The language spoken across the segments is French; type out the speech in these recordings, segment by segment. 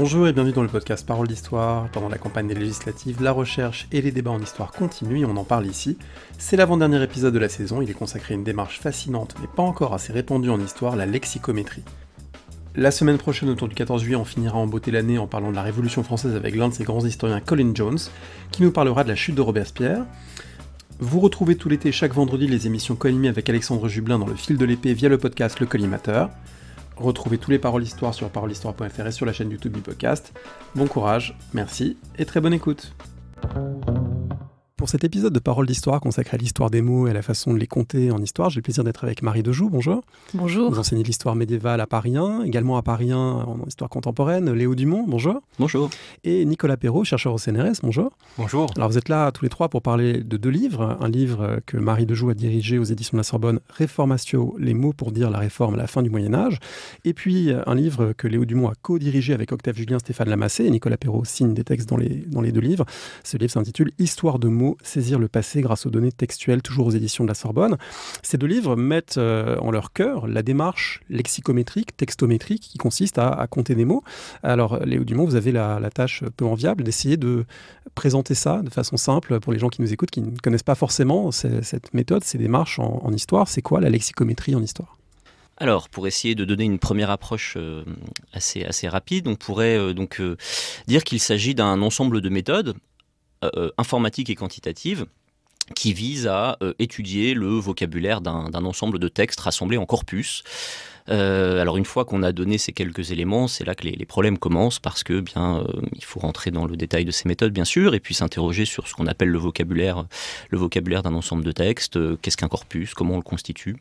Bonjour et bienvenue dans le podcast Parole d'Histoire. Pendant la campagne des législatives, la recherche et les débats en histoire continuent et on en parle ici. C'est l'avant-dernier épisode de la saison, il est consacré à une démarche fascinante mais pas encore assez répandue en histoire, la lexicométrie. La semaine prochaine, autour du 14 juillet, on finira en beauté l'année en parlant de la Révolution française avec l'un de ses grands historiens, Colin Jones, qui nous parlera de la chute de Robespierre. Vous retrouvez tout l'été chaque vendredi les émissions co avec Alexandre Jublin dans le fil de l'épée via le podcast Le Collimateur. Retrouvez tous les paroles histoires sur parolehistoire.fr et sur la chaîne YouTube du podcast. Bon courage, merci et très bonne écoute. Pour cet épisode de Parole d'Histoire consacré à l'histoire des mots et à la façon de les compter en histoire, j'ai le plaisir d'être avec Marie Dejoux. Bonjour. Bonjour. Vous enseignez l'histoire médiévale à Paris 1, également à Paris 1 en histoire contemporaine. Léo Dumont, bonjour. Bonjour. Et Nicolas Perrault, chercheur au CNRS, bonjour. Bonjour. Alors vous êtes là tous les trois pour parler de deux livres. Un livre que Marie Dejoux a dirigé aux éditions de la Sorbonne, Réformatio, les mots pour dire la réforme à la fin du Moyen-Âge. Et puis un livre que Léo Dumont a co-dirigé avec Octave Julien, Stéphane Lamassé et Nicolas Perrault signe des textes dans les, dans les deux livres. Ce livre s'intitule Histoire de mots Saisir le passé grâce aux données textuelles, toujours aux éditions de la Sorbonne. Ces deux livres mettent euh, en leur cœur la démarche lexicométrique, textométrique, qui consiste à, compter des mots. Alors, Léo Dumont, vous avez la, tâche peu enviable d'essayer de présenter ça de façon simple pour les gens qui nous écoutent, qui ne connaissent pas forcément cette méthode, ces démarches en, histoire. C'est quoi la lexicométrie en histoire alors, pour essayer de donner une première approche euh, assez, assez rapide, on pourrait euh, donc dire qu'il s'agit d'un ensemble de méthodes euh, euh, informatique et quantitative qui vise à euh, étudier le vocabulaire d'un ensemble de textes rassemblés en corpus. alors une fois qu'on a donné ces quelques éléments, c'est là que les, problèmes commencent parce que bien il faut rentrer dans le détail de ces méthodes bien sûr et puis s'interroger sur ce qu'on appelle le vocabulaire, le vocabulaire d'un ensemble de textes, qu'est-ce qu'un corpus, comment on le constitue,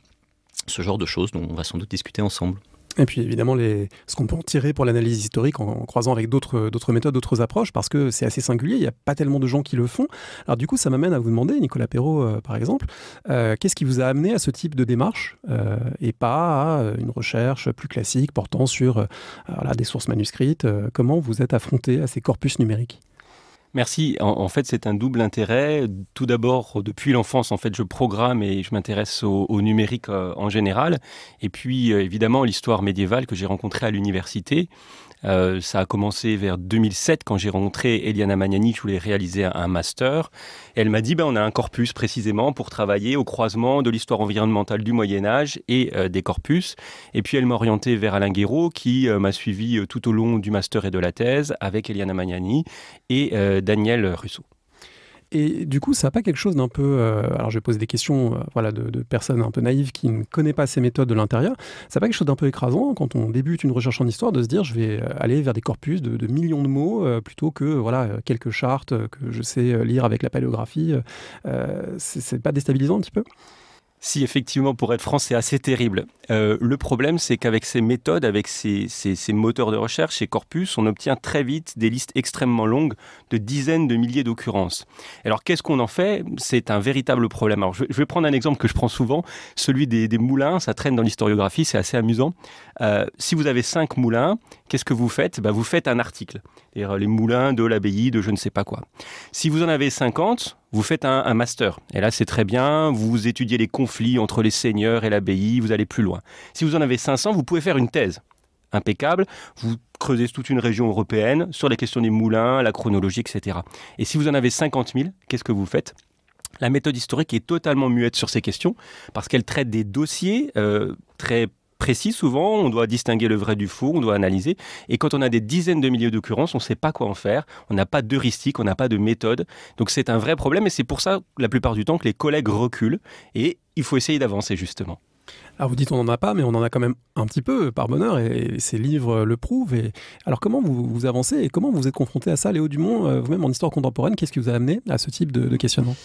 ce genre de choses dont on va sans doute discuter ensemble. Et puis évidemment, ce qu'on peut en tirer pour l'analyse historique en, croisant avec d'autres méthodes, d'autres approches, parce que c'est assez singulier, il n'y a pas tellement de gens qui le font. Alors du coup, ça m'amène à vous demander, Nicolas Perrault euh, par exemple, euh, qu'est-ce qui vous a amené à ce type de démarche euh, et pas à une recherche plus classique portant sur des sources manuscrites Comment vous êtes affronté à ces corpus numériques Merci. En, fait, c'est un double intérêt. Tout d'abord, depuis l'enfance, en fait, je programme et je m'intéresse au, numérique euh, en général. Et puis, euh, évidemment, l'histoire médiévale que j'ai rencontrée à l'université euh, ça a commencé vers 2007 quand j'ai rencontré Eliana Magnani, je voulais réaliser un master. elle m'a dit, ben, on a un corpus précisément pour travailler au croisement de l'histoire environnementale du Moyen Âge et euh, des corpus. Et puis elle m'a orienté vers Alain Guéraud qui euh, m'a suivi tout au long du master et de la thèse avec Eliana Magnani et Daniel Rousseau. Et du coup, ça n'a pas quelque chose d'un peu. Euh, alors, je vais poser des questions euh, voilà, de, personnes un peu naïves qui ne connaissent pas ces méthodes de l'intérieur. Ça n'a pas quelque chose d'un peu écrasant quand on débute une recherche en histoire de se dire je vais euh, aller vers des corpus de, millions de mots plutôt que voilà, quelques chartes que je sais lire avec la paléographie. c'est pas déstabilisant un petit peu si effectivement, pour être franc, c'est assez terrible. Euh, le problème, c'est qu'avec ces méthodes, avec ces, moteurs de recherche, ces corpus, on obtient très vite des listes extrêmement longues de dizaines de milliers d'occurrences. Alors, qu'est-ce qu'on en fait C'est un véritable problème. Alors, je, vais prendre un exemple que je prends souvent, celui des moulins. Ça traîne dans l'historiographie, c'est assez amusant. Euh, si vous avez cinq moulins, qu'est-ce que vous faites bah, Vous faites un article, les moulins de l'abbaye, de je ne sais pas quoi. Si vous en avez 50, vous faites un, master. Et là, c'est très bien, vous étudiez les conflits entre les seigneurs et l'abbaye, vous allez plus loin. Si vous en avez 500, vous pouvez faire une thèse. Impeccable, vous creusez toute une région européenne sur les questions des moulins, la chronologie, etc. Et si vous en avez 50 000, qu'est-ce que vous faites la méthode historique est totalement muette sur ces questions parce qu'elle traite des dossiers euh, très précis souvent, on doit distinguer le vrai du faux, on doit analyser. Et quand on a des dizaines de milliers d'occurrences, on ne sait pas quoi en faire, on n'a pas d'heuristique, on n'a pas de méthode. Donc c'est un vrai problème et c'est pour ça la plupart du temps que les collègues reculent et il faut essayer d'avancer justement. Alors ah, vous dites on n'en a pas, mais on en a quand même un petit peu, par bonheur, et, ces livres le prouvent. Et... Alors comment vous, avancez et comment vous êtes confronté à ça, Léo Dumont, euh, vous-même en histoire contemporaine, qu'est-ce qui vous a amené à ce type de, questionnement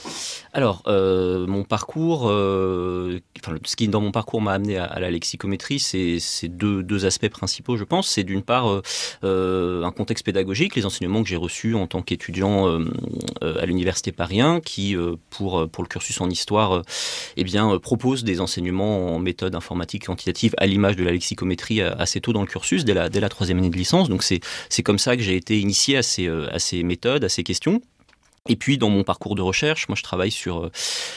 Alors, euh, mon parcours, euh, ce qui dans mon parcours m'a amené à, la lexicométrie, c'est deux, deux, aspects principaux, je pense. C'est d'une part un contexte pédagogique, les enseignements que j'ai reçus en tant qu'étudiant à l'université Paris 1, qui, pour, pour le cursus en histoire, et eh bien, propose des enseignements en méthode d'informatique quantitative à l'image de la lexicométrie euh, assez tôt dans le cursus, dès la, troisième année de licence. Donc c'est comme ça que j'ai été initié à ces euh, méthodes, à ces questions. Et puis dans mon parcours de recherche, moi je travaille sur euh,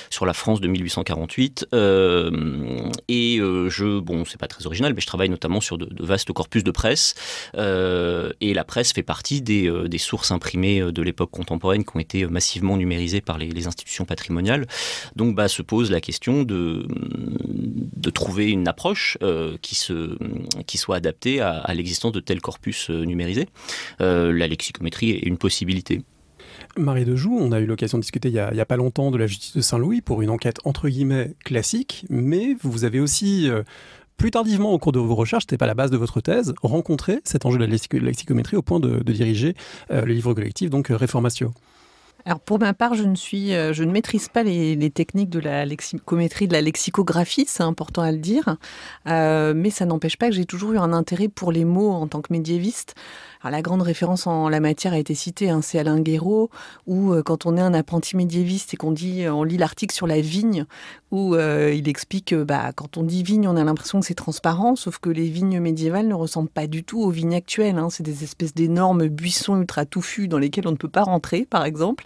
sur la France de 1848 euh, et euh, je bon c'est pas très original mais je travaille notamment sur de, vastes corpus de presse euh, et la presse fait partie des, euh, des sources imprimées de l'époque contemporaine qui ont été massivement numérisées par les, institutions patrimoniales. Donc bah se pose la question de de trouver une approche euh, qui se qui soit adaptée à, à l'existence de tels corpus numérisés. la lexicométrie est une possibilité. Marie Dejoux, on a eu l'occasion de discuter il n'y a, pas longtemps de la justice de Saint-Louis pour une enquête entre guillemets classique, mais vous avez aussi euh, plus tardivement au cours de vos recherches, ce n'était pas la base de votre thèse, rencontré cet enjeu de la lexicométrie au point de, diriger euh, le livre collectif, donc euh, Réformatio. Alors pour ma part, je ne, suis, je ne maîtrise pas les, techniques de la lexicométrie, de la lexicographie, c'est important à le dire, mais ça n'empêche pas que j'ai toujours eu un intérêt pour les mots en tant que médiéviste la grande référence en la matière a été citée, hein, c'est Alain Guéraud, où euh, quand on est un apprenti médiéviste et qu'on dit, euh, on lit l'article sur la vigne, où euh, il explique que bah, quand on dit vigne, on a l'impression que c'est transparent, sauf que les vignes médiévales ne ressemblent pas du tout aux vignes actuelles. Hein. C'est des espèces d'énormes buissons ultra touffus dans lesquels on ne peut pas rentrer, par exemple.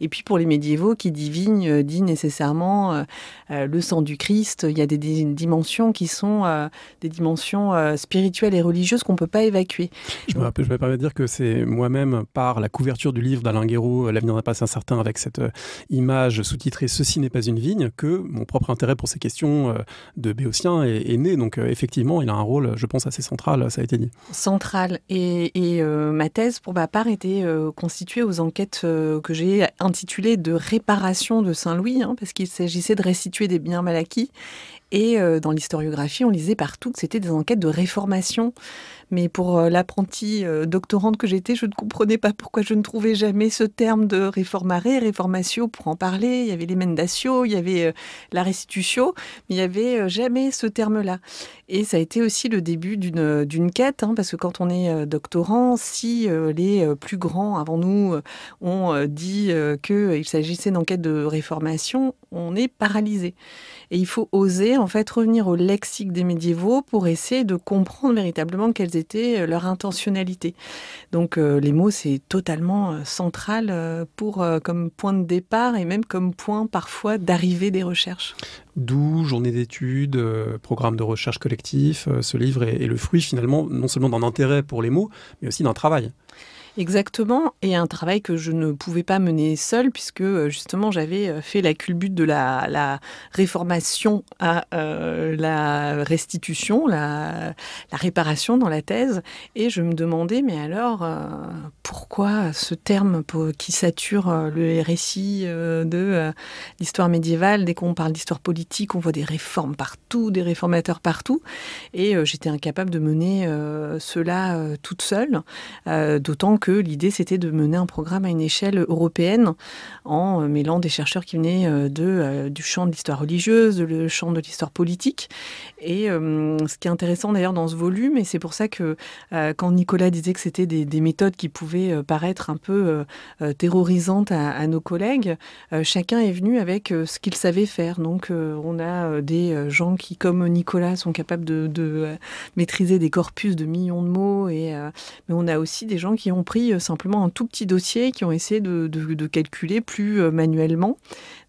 Et puis pour les médiévaux, qui dit vigne, dit nécessairement le sang du Christ. Il y a des, dimensions qui sont des dimensions spirituelles et religieuses qu'on ne peut pas évacuer. Je me, rappelle, me permets de dire que c'est moi-même, par la couverture du livre d'Alain Guéraud, euh, L'avenir pas passé incertain, avec cette euh, image sous-titrée Ceci n'est pas une vigne, que mon propre intérêt pour ces questions euh, de Béotien est, né. Donc, effectivement, il a un rôle, je pense, assez central, ça a été dit. Central. Et, ma thèse, pour ma part, était constituée aux enquêtes que j'ai intitulées de réparation de Saint-Louis, hein, parce qu'il s'agissait de restituer des biens mal acquis. Et euh, dans l'historiographie, on lisait partout que c'était des enquêtes de réformation. Mais pour euh, l'apprenti euh, doctorante que j'étais, je ne comprenais pas pourquoi je ne trouvais jamais ce terme de réformaré, réformatio pour en parler. Il y avait les mendatio, il y avait la restitutio, mais il n'y avait jamais ce terme-là. Et ça a été aussi le début d'une quête, hein, parce que quand on est doctorant, si les plus grands avant nous ont dit qu'il s'agissait d'enquêtes de réformation, on est paralysé. Et il faut oser en fait revenir au lexique des médiévaux pour essayer de comprendre véritablement quelles étaient euh, leurs intentionnalités. Donc euh, les mots, c'est totalement euh, central pour comme point de départ et même comme point parfois d'arrivée des recherches. D'où journée d'études, programme de recherche collectif, ce livre est le fruit finalement non seulement d'un intérêt pour les mots, mais aussi d'un travail. Exactement, et un travail que je ne pouvais pas mener seule puisque euh, justement j'avais euh, fait la culbute de la, réformation à euh, la restitution, la, réparation dans la thèse, et je me demandais mais alors pourquoi ce terme qui sature le récit de l'histoire médiévale, dès qu'on parle d'histoire politique, on voit des réformes partout, des réformateurs partout, et j'étais incapable de mener cela toute seule, d'autant que l'idée c'était de mener un programme à une échelle européenne en euh, mêlant des chercheurs qui venaient euh, de, euh, du champ de l'histoire religieuse, le champ de l'histoire politique. Et ce qui est intéressant d'ailleurs dans ce volume, et c'est pour ça que quand Nicolas disait que c'était des, méthodes qui pouvaient paraître un peu terrorisantes à, nos collègues, chacun est venu avec ce qu'il savait faire. Donc on a des gens qui, comme Nicolas, sont capables de, de maîtriser des corpus de millions de mots, et, mais on a aussi des gens qui ont pris euh, simplement un tout petit dossier qui ont essayé de, de, calculer plus euh, manuellement.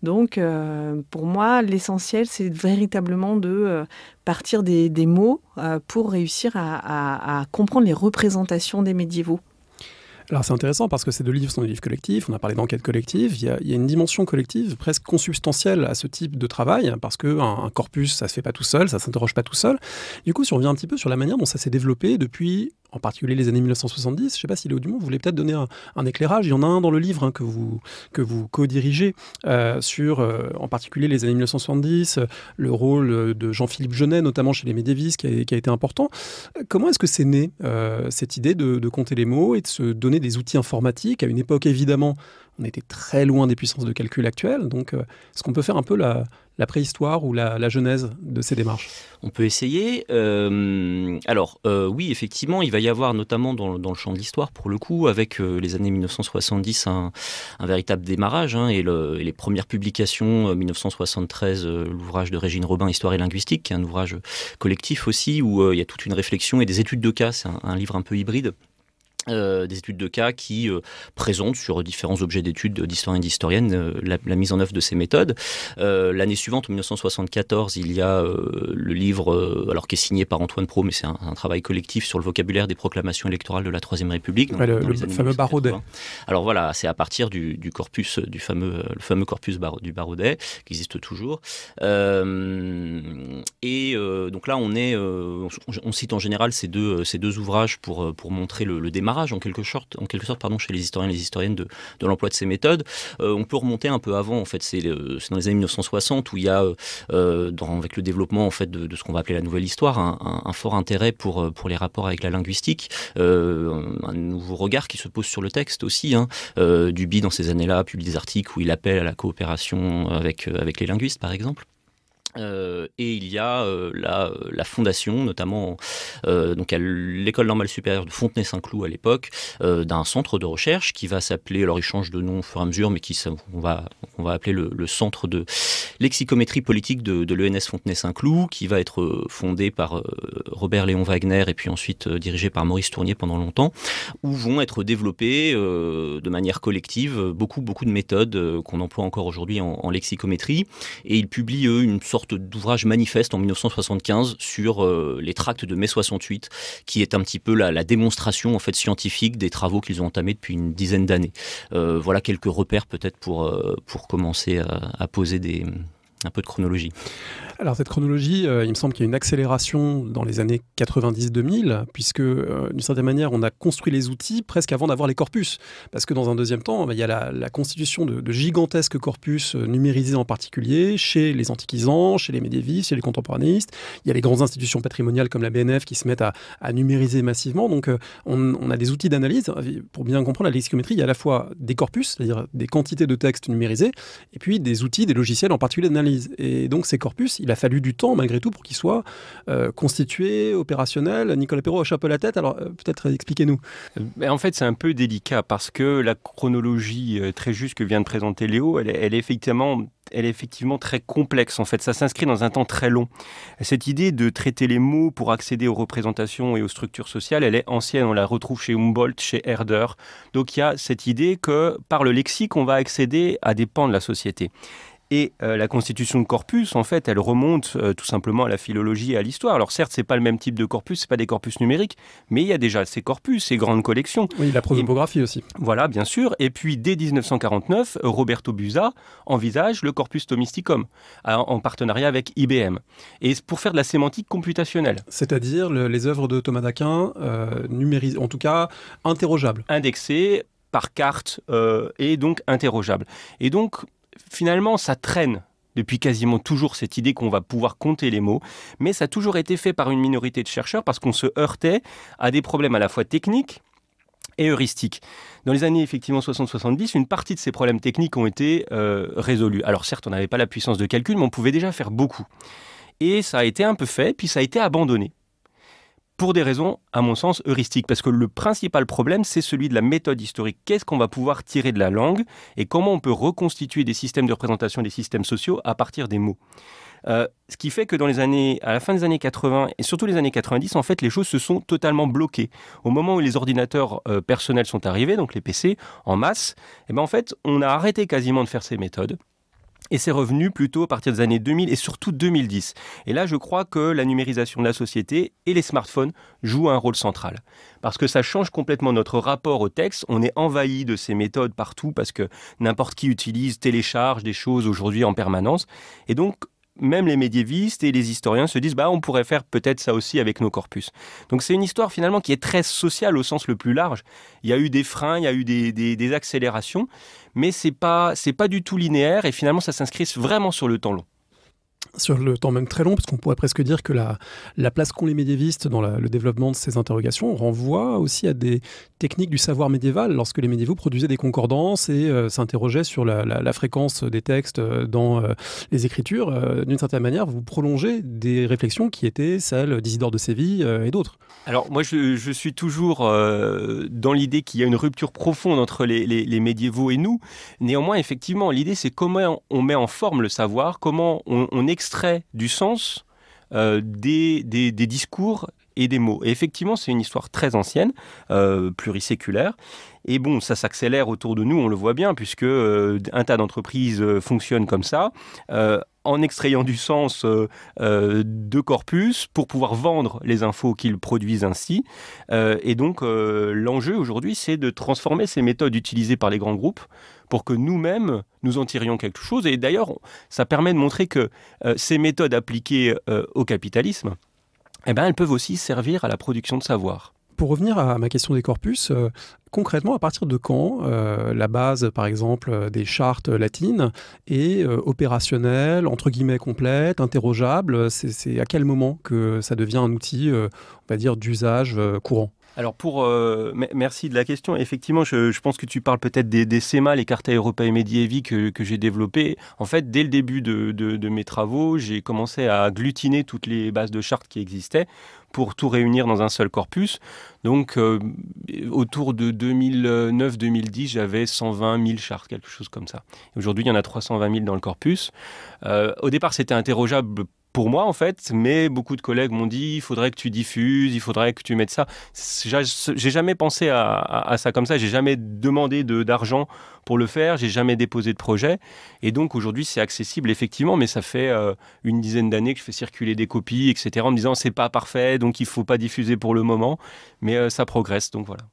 Donc, euh, pour moi, l'essentiel, c'est véritablement de partir des, mots pour réussir à, comprendre les représentations des médiévaux. Alors c'est intéressant parce que ces deux livres sont des livres collectifs, on a parlé d'enquête collective, il y, a, une dimension collective presque consubstantielle à ce type de travail, parce qu'un un corpus, ça se fait pas tout seul, ça s'interroge pas tout seul. Du coup, si on revient un petit peu sur la manière dont ça s'est développé depuis en particulier les années 1970. Je ne sais pas si Léo Dumont voulait peut-être donner un, éclairage. Il y en a un dans le livre hein, que vous, que vous co-dirigez euh, sur, euh, en particulier les années 1970, le rôle de Jean-Philippe Genet, notamment chez les médiévistes, qui, a, été important. Comment est-ce que c'est né euh, cette idée de, de compter les mots et de se donner des outils informatiques à une époque évidemment on était très loin des puissances de calcul actuelles. Donc, est-ce qu'on peut faire un peu la, la préhistoire ou la, genèse de ces démarches On peut essayer. Euh, alors euh, oui, effectivement, il va y avoir notamment dans, le champ de l'histoire, pour le coup, avec euh, les années 1970, un, véritable démarrage hein, et, les premières publications, 1973, l'ouvrage de Régine Robin, Histoire et linguistique, qui est un ouvrage collectif aussi, où il y a toute une réflexion et des études de cas, c'est un livre un peu hybride euh, des études de cas qui euh, présentent sur différents objets d'études d'historiens et d'historiennes euh, la, mise en œuvre de ces méthodes. L'année suivante, en 1974, il y a le livre, alors qui est signé par Antoine Pro, mais c'est un, travail collectif sur le vocabulaire des proclamations électorales de la Troisième République. le, fameux Barodet. Alors voilà, c'est à partir du, corpus, du fameux, le fameux corpus du Barodet, qui existe toujours. et donc là, on est, on, cite en général ces deux, ces deux ouvrages pour, pour montrer le, le en quelque sorte, en quelque sorte pardon, chez les historiens et les historiennes de, l'emploi de ces méthodes. Euh, on peut remonter un peu avant, en fait, c'est dans les années 1960 où il y a, euh, euh, avec le développement en fait, de, ce qu'on va appeler la nouvelle histoire, un, fort intérêt pour, pour les rapports avec la linguistique, un nouveau regard qui se pose sur le texte aussi. Hein. Duby, dans ces années-là, publie des articles où il appelle à la coopération avec, avec les linguistes, par exemple. Euh, et il y a euh, euh, la, fondation, notamment donc à l'école normale supérieure de Fontenay-Saint-Cloud à l'époque, d'un centre de recherche qui va s'appeler, alors il change de nom au fur et à mesure, mais qui on va, on va appeler le, centre de lexicométrie politique de, l'ENS Fontenay-Saint-Cloud, qui va être fondé par Robert Léon Wagner et puis ensuite dirigé par Maurice Tournier pendant longtemps, où vont être développées de manière collective beaucoup, beaucoup de méthodes qu'on emploie encore aujourd'hui en, lexicométrie. Et ils publient, une sorte sorte d'ouvrage manifeste en 1975 sur euh, les tracts de mai 68, qui est un petit peu la, démonstration en fait scientifique des travaux qu'ils ont entamés depuis une dizaine d'années. Euh, voilà quelques repères peut-être pour, euh, pour commencer à, poser des, un peu de chronologie. Alors cette chronologie, euh, il me semble qu'il y a une accélération dans les années 90-2000, puisque euh, d'une certaine manière, on a construit les outils presque avant d'avoir les corpus. Parce que dans un deuxième temps, bah, il y a la, constitution de, gigantesques corpus euh, numérisés en particulier, chez les antiquisants, chez les médiévistes, chez les contemporanistes. Il y a les grandes institutions patrimoniales comme la BNF qui se mettent à, numériser massivement. Donc on, a des outils d'analyse. Pour bien comprendre la lexicométrie, il y a à la fois des corpus, c'est-à-dire des quantités de textes numérisés, et puis des outils, des logiciels en particulier d'analyse. Et donc ces corpus, il il a fallu du temps malgré tout pour qu'il soit euh, constitué, opérationnel. Nicolas Perrault a chapeau la tête, alors euh, peut-être expliquez-nous. En fait, c'est un peu délicat parce que la chronologie euh, très juste que vient de présenter Léo, elle, est effectivement elle est effectivement très complexe. En fait, ça s'inscrit dans un temps très long. Cette idée de traiter les mots pour accéder aux représentations et aux structures sociales, elle est ancienne. On la retrouve chez Humboldt, chez Herder. Donc il y a cette idée que par le lexique, on va accéder à des pans de la société. Et euh, la constitution de corpus, en fait, elle remonte euh, tout simplement à la philologie et à l'histoire. Alors certes, c'est pas le même type de corpus, c'est pas des corpus numériques, mais il y a déjà ces corpus, ces grandes collections. Oui, la prosopographie aussi. Voilà, bien sûr. Et puis dès 1949, Roberto Busa envisage le corpus Thomisticum en partenariat avec IBM. Et pour faire de la sémantique computationnelle. C'est-à-dire les œuvres de Thomas d'Aquin euh, numérisées, en tout cas interrogeables. Indexées par carte et donc interrogeables. Et donc finalement, ça traîne depuis quasiment toujours cette idée qu'on va pouvoir compter les mots, mais ça a toujours été fait par une minorité de chercheurs parce qu'on se heurtait à des problèmes à la fois techniques et heuristiques. Dans les années effectivement 60-70, une partie de ces problèmes techniques ont été euh, résolus. Alors certes, on n'avait pas la puissance de calcul, mais on pouvait déjà faire beaucoup. Et ça a été un peu fait, puis ça a été abandonné pour des raisons, à mon sens, heuristiques. Parce que le principal problème, c'est celui de la méthode historique. Qu'est-ce qu'on va pouvoir tirer de la langue et comment on peut reconstituer des systèmes de représentation des systèmes sociaux à partir des mots euh, ce qui fait que dans les années, à la fin des années 80 et surtout les années 90, en fait, les choses se sont totalement bloquées. Au moment où les ordinateurs euh, personnels sont arrivés, donc les PC en masse, et eh ben en fait, on a arrêté quasiment de faire ces méthodes et c'est revenu plutôt à partir des années 2000 et surtout 2010. Et là, je crois que la numérisation de la société et les smartphones jouent un rôle central. Parce que ça change complètement notre rapport au texte. On est envahi de ces méthodes partout parce que n'importe qui utilise, télécharge des choses aujourd'hui en permanence. Et donc, même les médiévistes et les historiens se disent bah on pourrait faire peut-être ça aussi avec nos corpus. Donc c'est une histoire finalement qui est très sociale au sens le plus large. Il y a eu des freins, il y a eu des, accélérations, mais c'est pas c'est pas du tout linéaire et finalement ça s'inscrit vraiment sur le temps long sur le temps même très long, parce qu'on pourrait presque dire que la, la place qu'ont les médiévistes dans le développement de ces interrogations renvoie aussi à des techniques du savoir médiéval, lorsque les médiévaux produisaient des concordances et euh, s'interrogeaient sur la, la, fréquence des textes euh, dans euh, les écritures. D'une certaine manière, vous prolongez des réflexions qui étaient celles d'Isidore de Séville et d'autres. Alors moi, je, je suis toujours dans l'idée qu'il y a une rupture profonde entre les, les, médiévaux et nous. Néanmoins, effectivement, l'idée, c'est comment on met en forme le savoir, comment on, on extrait du sens euh, des, des, discours et des mots. Et effectivement, c'est une histoire très ancienne, euh, pluriséculaire. Et bon, ça s'accélère autour de nous, on le voit bien, puisque euh, un tas d'entreprises fonctionnent comme ça en extrayant du sens euh, euh, de corpus pour pouvoir vendre les infos qu'ils produisent ainsi. Euh, et donc l'enjeu aujourd'hui, c'est de transformer ces méthodes utilisées par les grands groupes pour que nous-mêmes, nous en tirions quelque chose. Et d'ailleurs, ça permet de montrer que ces méthodes appliquées au capitalisme, eh ben, elles peuvent aussi servir à la production de savoir pour revenir à ma question des corpus, euh, concrètement, à partir de quand euh, la base, par exemple, euh, des chartes latines est opérationnelle, entre guillemets complète, interrogeable C'est à quel moment que ça devient un outil, on va dire, d'usage courant alors pour merci de la question. Effectivement, je, pense que tu parles peut-être des, des SEMA, les cartes européennes médiéviques que, que j'ai développées. En fait, dès le début de, de mes travaux, j'ai commencé à glutiner toutes les bases de chartes qui existaient pour tout réunir dans un seul corpus. Donc, euh, autour de 2009-2010, j'avais 120 000 chartes, quelque chose comme ça. Aujourd'hui, il y en a 320 000 dans le corpus. Euh, au départ, c'était interrogeable pour moi en fait, mais beaucoup de collègues m'ont dit il faudrait que tu diffuses, il faudrait que tu mettes ça. J'ai jamais pensé à, ça comme ça, j'ai jamais demandé d'argent pour le faire, j'ai jamais déposé de projet, et donc aujourd'hui c'est accessible effectivement, mais ça fait euh, une dizaine d'années que je fais circuler des copies, etc. en me disant c'est pas parfait, donc il faut pas diffuser pour le moment, mais euh, ça progresse, donc voilà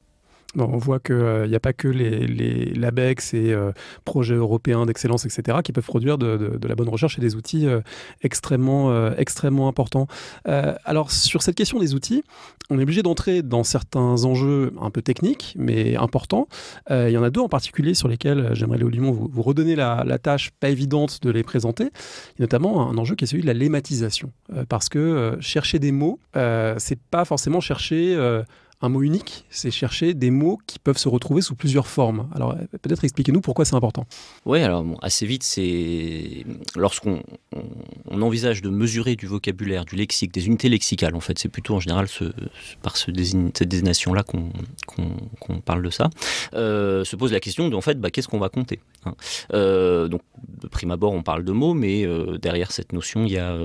on voit qu'il n'y euh, a pas que les, LABEX et euh, projets européens d'excellence, etc., qui peuvent produire de, la bonne recherche et des outils euh, extrêmement, extrêmement importants. alors, sur cette question des outils, on est obligé d'entrer dans certains enjeux un peu techniques, mais importants. il y en a deux en particulier sur lesquels j'aimerais, Léo Limon, vous, redonner la, tâche pas évidente de les présenter, notamment un enjeu qui est celui de la lématisation. parce que chercher des mots, c'est pas forcément chercher un mot unique, c'est chercher des mots qui peuvent se retrouver sous plusieurs formes. Alors peut-être expliquez-nous pourquoi c'est important. Oui, alors assez vite, c'est lorsqu'on envisage de mesurer du vocabulaire, du lexique, des unités lexicales, en fait, c'est plutôt en général ce, par ce cette désignation-là qu'on parle de ça, euh, se pose la question de, en fait, bah, qu'est-ce qu'on va compter hein. euh, Donc de prime abord, on parle de mots, mais euh, derrière cette notion, il y a,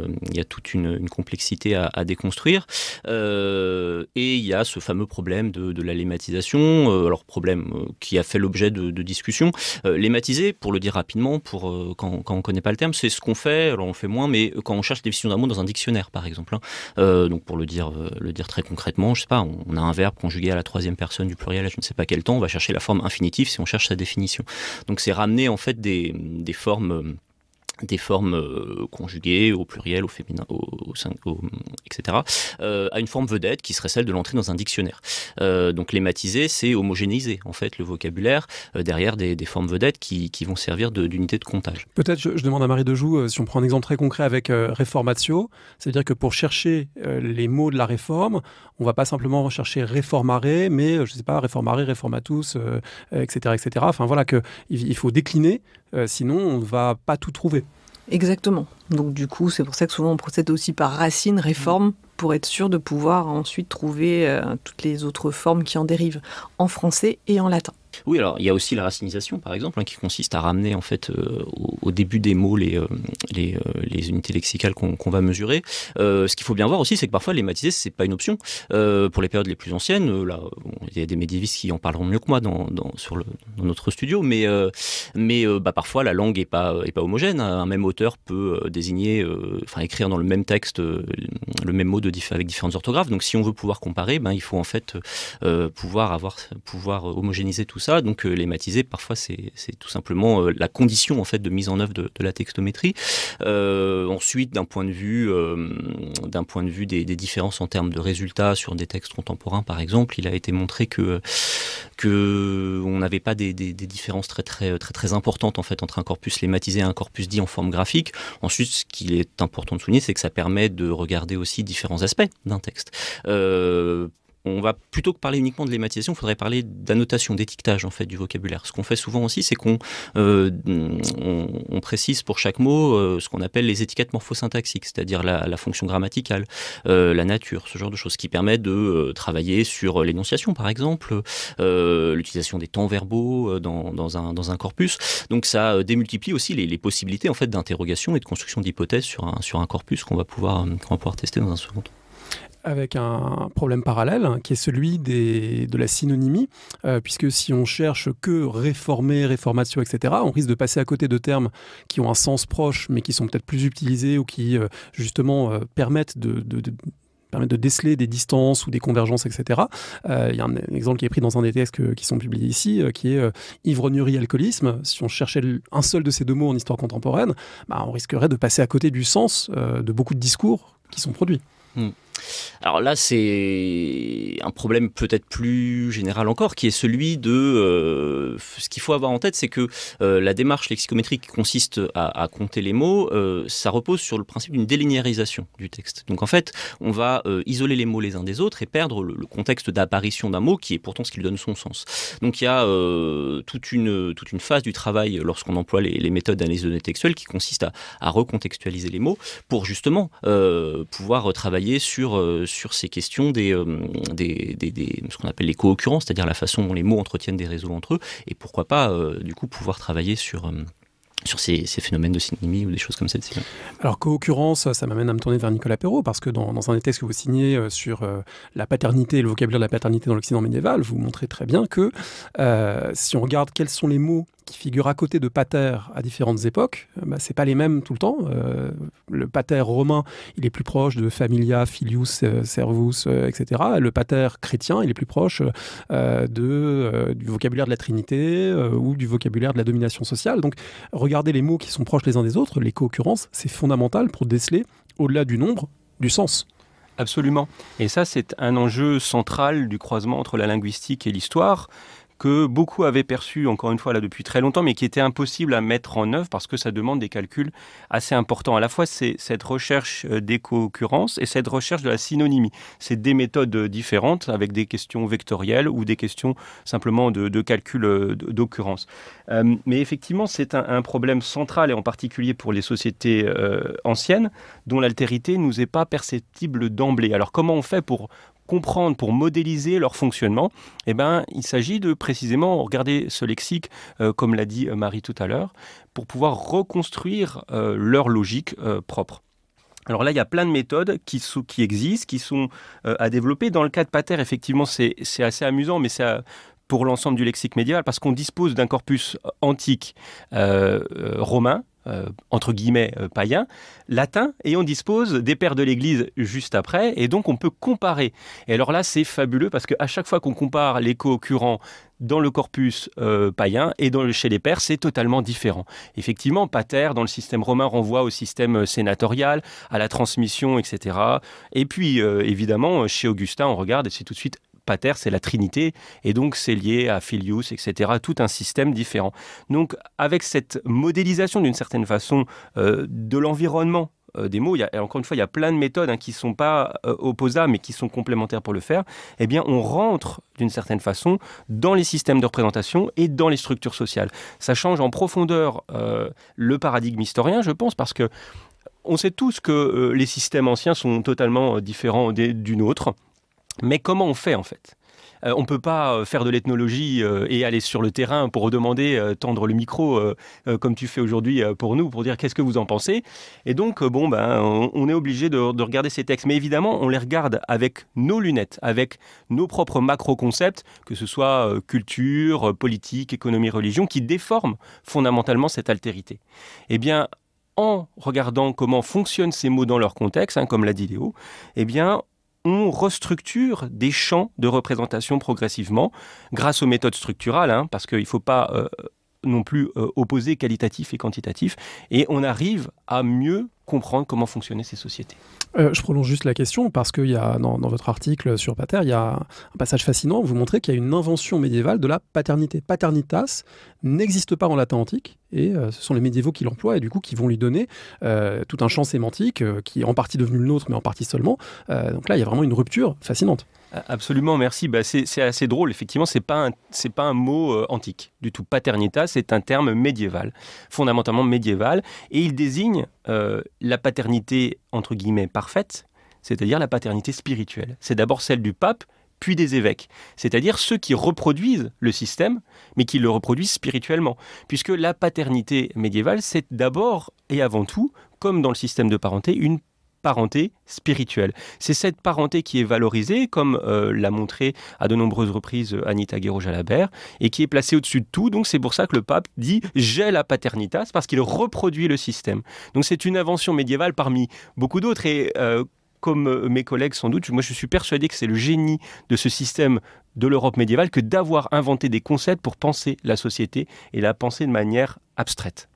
toute une, complexité à, à déconstruire. et il y a ce fameux problème de, la lématisation, euh, alors problème euh, qui a fait l'objet de, discussions. Euh, lématiser, pour le dire rapidement, pour, quand, on ne connaît pas le terme, c'est ce qu'on fait, alors on fait moins, mais quand on cherche définition d'un mot dans un dictionnaire, par exemple. Hein. donc pour le dire, le dire très concrètement, je sais pas, on a un verbe conjugué à la troisième personne du pluriel je ne sais pas quel temps, on va chercher la forme infinitive si on cherche sa définition. Donc c'est ramener en fait des, des formes des formes euh, conjuguées au pluriel, au féminin, au, au, etc., euh, à une forme vedette qui serait celle de l'entrée dans un dictionnaire. Euh, donc lématiser, c'est homogénéiser en fait le vocabulaire derrière des, formes vedettes qui, vont servir d'unité de, comptage. Peut-être, je, demande à Marie Dejoux, si on prend un exemple très concret avec Reformatio, c'est-à-dire que pour chercher les mots de la réforme, on ne va pas simplement rechercher réformaré », mais je ne sais pas, réformaré »,« réformatus », etc., etc. Enfin voilà, que, faut décliner euh, sinon, on ne va pas tout trouver. Exactement. Donc du coup, c'est pour ça que souvent on procède aussi par racine, réforme, pour être sûr de pouvoir ensuite trouver euh, toutes les autres formes qui en dérivent en français et en latin. Oui, alors il y a aussi la racinisation, par exemple, hein, qui consiste à ramener en fait euh, au, début des mots les, euh, euh, les, unités lexicales qu'on va mesurer. ce qu'il faut bien voir aussi, c'est que parfois les ce c'est pas une option. pour les périodes les plus anciennes, là, il y a des médiévistes qui en parleront mieux que moi dans, sur le, notre studio, mais, mais bah, parfois la langue est pas, pas homogène. Un même auteur peut désigner, enfin écrire dans le même texte le même mot de avec différentes orthographes. Donc si on veut pouvoir comparer, ben, il faut en fait pouvoir avoir pouvoir homogénéiser tout donc euh, les parfois, c'est tout simplement euh, la condition en fait de mise en œuvre de, la textométrie. Euh, ensuite, d'un point de vue, d'un point de vue des, différences en termes de résultats sur des textes contemporains, par exemple, il a été montré que que on n'avait pas des, différences très très très très importantes en fait entre un corpus lématisé et un corpus dit en forme graphique. Ensuite, ce qu'il est important de souligner, c'est que ça permet de regarder aussi différents aspects d'un texte on va plutôt que parler uniquement de lématisation, il faudrait parler d'annotation, d'étiquetage en fait du vocabulaire. Ce qu'on fait souvent aussi, c'est qu'on euh, précise pour chaque mot euh, ce qu'on appelle les étiquettes morphosyntaxiques, c'est-à-dire la, fonction grammaticale, euh, la nature, ce genre de choses qui permet de travailler sur l'énonciation par exemple, l'utilisation des temps verbaux dans, un, corpus. Donc ça démultiplie aussi les, possibilités en fait d'interrogation et de construction d'hypothèses sur un, corpus qu'on va pouvoir qu'on va pouvoir tester dans un second temps avec un problème parallèle hein, qui est celui de la synonymie, euh, puisque si on cherche que réformer, réformation, etc., on risque de passer à côté de termes qui ont un sens proche, mais qui sont peut-être plus utilisés ou qui, euh, justement, euh, permettent de, déceler des distances ou des convergences, etc. Il y a un, exemple qui est pris dans un des textes qui sont publiés ici, qui est euh, ivrognerie alcoolisme. Si on cherchait un seul de ces deux mots en histoire contemporaine, bah, on risquerait de passer à côté du sens de beaucoup de discours qui sont produits. Hmm. Alors là, c'est un problème peut-être plus général encore, qui est celui de... Euh, ce qu'il faut avoir en tête, c'est que euh, la démarche lexicométrique qui consiste à, compter les mots, euh, ça repose sur le principe d'une délinéarisation du texte. Donc en fait, on va isoler les mots les uns des autres et perdre le, contexte d'apparition d'un mot, qui est pourtant ce qui lui donne son sens. Donc il y a toute, une, toute une phase du travail lorsqu'on emploie les, méthodes d'analyse de données textuelles qui consiste à, recontextualiser les mots pour justement pouvoir travailler sur euh, sur, ces questions euh, des, ce qu'on appelle les co-occurrences, c'est-à-dire la façon dont les mots entretiennent des réseaux entre eux, et pourquoi pas, euh, du coup, pouvoir travailler sur sur ces, phénomènes de synonymie ou des choses comme celle-ci. Alors, co-occurrence, ça m'amène à me tourner vers Nicolas Perrault, parce que dans, un des textes que vous signez sur la paternité, le vocabulaire de la paternité dans l'Occident médiéval, vous montrez très bien que si on regarde quels sont les mots qui figurent à côté de pater à différentes époques, ce euh, bah, c'est pas les mêmes tout le temps. Euh, le pater romain, il est plus proche de familia, filius, euh, servus, etc. Le pater chrétien, il est plus proche de, du vocabulaire de la Trinité ou du vocabulaire de la domination sociale. Donc, regardez les mots qui sont proches les uns des autres, les co-occurrences, c'est fondamental pour déceler, au-delà du nombre, du sens. Absolument. Et ça, c'est un enjeu central du croisement entre la linguistique et l'histoire que beaucoup avaient perçu, encore une fois, là depuis très longtemps, mais qui était impossible à mettre en œuvre parce que ça demande des calculs assez importants. À la fois, c'est cette recherche euh, des co-occurrences et cette recherche de la synonymie. C'est des méthodes euh, différentes avec des questions vectorielles ou des questions simplement de, calcul euh, d'occurrence. mais effectivement, c'est un, problème central et en particulier pour les sociétés anciennes dont l'altérité nous est pas perceptible d'emblée. Alors comment on fait pour comprendre, pour modéliser leur fonctionnement, eh ben, il s'agit de précisément regarder ce lexique, euh, comme l'a dit euh, Marie tout à l'heure, pour pouvoir reconstruire euh, leur logique propre. Alors là, il y a plein de méthodes qui, qui existent, qui sont à développer. Dans le cas de Pater, effectivement, c'est assez amusant, mais c'est pour l'ensemble du lexique médiéval, parce qu'on dispose d'un corpus antique romain, euh, entre guillemets païens euh, païen, latin, et on dispose des pères de l'Église juste après, et donc on peut comparer. Et alors là, c'est fabuleux parce qu'à chaque fois qu'on compare les co-occurrents dans le corpus euh, païen et dans le, chez les Pères, c'est totalement différent. Effectivement, Pater, dans le système romain, renvoie au système sénatorial, à la transmission, etc. Et puis, évidemment, chez Augustin, on regarde, et c'est tout de suite pater, c'est la Trinité, et donc c'est lié à Filius, etc., tout un système différent. Donc avec cette modélisation d'une certaine façon euh, de l'environnement euh, des mots, il encore une fois, il y a plein de méthodes hein, qui ne sont pas euh, opposables, mais qui sont complémentaires pour le faire, eh bien, on rentre d'une certaine façon dans les systèmes de représentation et dans les structures sociales. Ça change en profondeur le paradigme historien, je pense, parce que on sait tous que les systèmes anciens sont totalement différents d'une autre. Mais comment on fait en fait euh, on ne peut pas euh, faire de l'ethnologie euh, et aller sur le terrain pour demander, tendre le micro comme tu fais aujourd'hui pour nous, pour dire qu'est-ce que vous en pensez. Et donc, bon, ben, on, est obligé de, regarder ces textes. Mais évidemment, on les regarde avec nos lunettes, avec nos propres macro-concepts, que ce soit culture, politique, économie, religion, qui déforment fondamentalement cette altérité. Eh bien, en regardant comment fonctionnent ces mots dans leur contexte, hein, comme l'a dit Léo, eh bien, on restructure des champs de représentation progressivement grâce aux méthodes structurales, hein, parce qu'il ne faut pas euh, non plus euh, opposer qualitatif et quantitatif, et on arrive à mieux comprendre comment fonctionnaient ces sociétés. Euh, je prolonge juste la question parce qu'il y a dans, votre article sur Pater, il y a un passage fascinant où vous montrez qu'il y a une invention médiévale de la paternité. Paternitas n'existe pas en latin antique et euh, ce sont les médiévaux qui l'emploient et du coup qui vont lui donner euh, tout un champ sémantique qui est en partie devenu le nôtre mais en partie seulement. donc là, il y a vraiment une rupture fascinante. Absolument, merci. Bah, c'est assez drôle, effectivement, c'est pas pas un mot antique du tout. Paternitas, c'est un terme médiéval, fondamentalement médiéval, et il désigne la paternité, entre guillemets, parfaite, c'est-à-dire la paternité spirituelle. C'est d'abord celle du pape, puis des évêques, c'est-à-dire ceux qui reproduisent le système, mais qui le reproduisent spirituellement, puisque la paternité médiévale, c'est d'abord et avant tout, comme dans le système de parenté, une parenté spirituelle. C'est cette parenté qui est valorisée, comme euh, l'a montré à de nombreuses reprises euh, Anita Guéraud-Jalabert, et qui est placée au-dessus de tout. Donc c'est pour ça que le pape dit « j'ai la paternitas », parce qu'il reproduit le système. Donc c'est une invention médiévale parmi beaucoup d'autres, et... Euh, comme mes collègues sans doute, moi je suis persuadé que c'est le génie de ce système de l'Europe médiévale que d'avoir inventé des concepts pour penser la société et la penser de manière abstraite.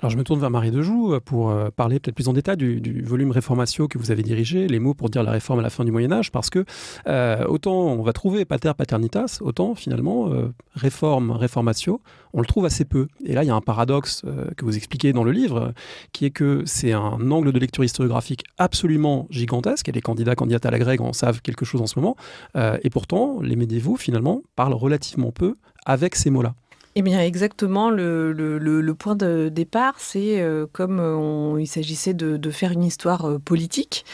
Alors je me tourne vers Marie Dejou euh, pour euh, parler peut-être plus en détail du, volume Réformatio que vous avez dirigé, les mots pour dire la réforme à la fin du Moyen Âge, parce que euh, autant on va trouver pater paternitas, autant finalement réforme Réformatio, on le trouve assez peu. Et là il y a un paradoxe que vous expliquez dans le livre, qui est que c'est un angle de lecture historiographique absolument gigantesque, et les candidats candidates à la grecque en savent quelque chose en ce moment, et pourtant les médiévaux finalement parlent relativement peu avec ces mots-là. Eh bien, exactement, le, point de départ, c'est euh, comme euh, il s'agissait de, faire une histoire euh, politique,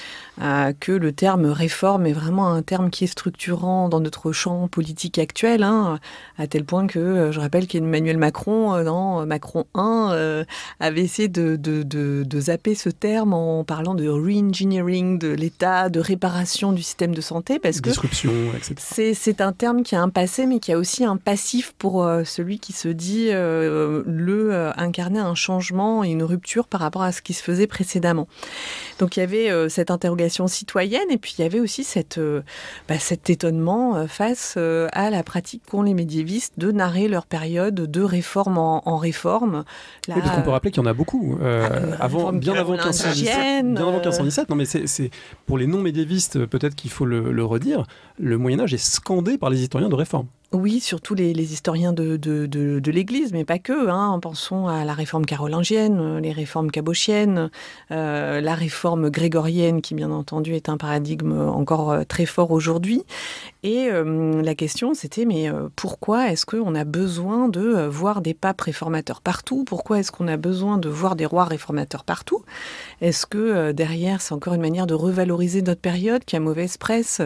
que le terme réforme est vraiment un terme qui est structurant dans notre champ politique actuel, hein, à tel point que je rappelle qu'Emmanuel Macron, dans Macron 1, avait essayé de, de, zapper ce terme en parlant de re-engineering de l'État, de réparation du système de santé, parce que c'est un terme qui a un passé, mais qui a aussi un passif pour celui qui se dit euh, le euh, incarner un changement et une rupture par rapport à ce qui se faisait précédemment. Donc il y avait euh, cette interrogation citoyenne et puis il y avait aussi cette, bah, cet étonnement face à la pratique qu'ont les médiévistes de narrer leur période de réforme en, réforme. On oui, qu'on peut rappeler qu'il y en a beaucoup. Ah, avant, bien, avant 1517, mais c'est pour les non médiévistes, peut-être qu'il faut le, le redire, le Moyen-Âge est scandé par les historiens de réforme. Oui, surtout les, historiens de, l'Église, mais pas que. Hein. Pensons à la réforme carolingienne, euh, les réformes cabochiennes, euh, la réforme grégorienne, qui bien entendu est un paradigme euh, encore très fort aujourd'hui. Et la question, c'était mais pourquoi est-ce qu'on a besoin de voir des papes réformateurs partout Pourquoi est-ce qu'on a besoin de voir des rois réformateurs partout Est-ce que derrière, c'est encore une manière de revaloriser notre période qui a mauvaise presse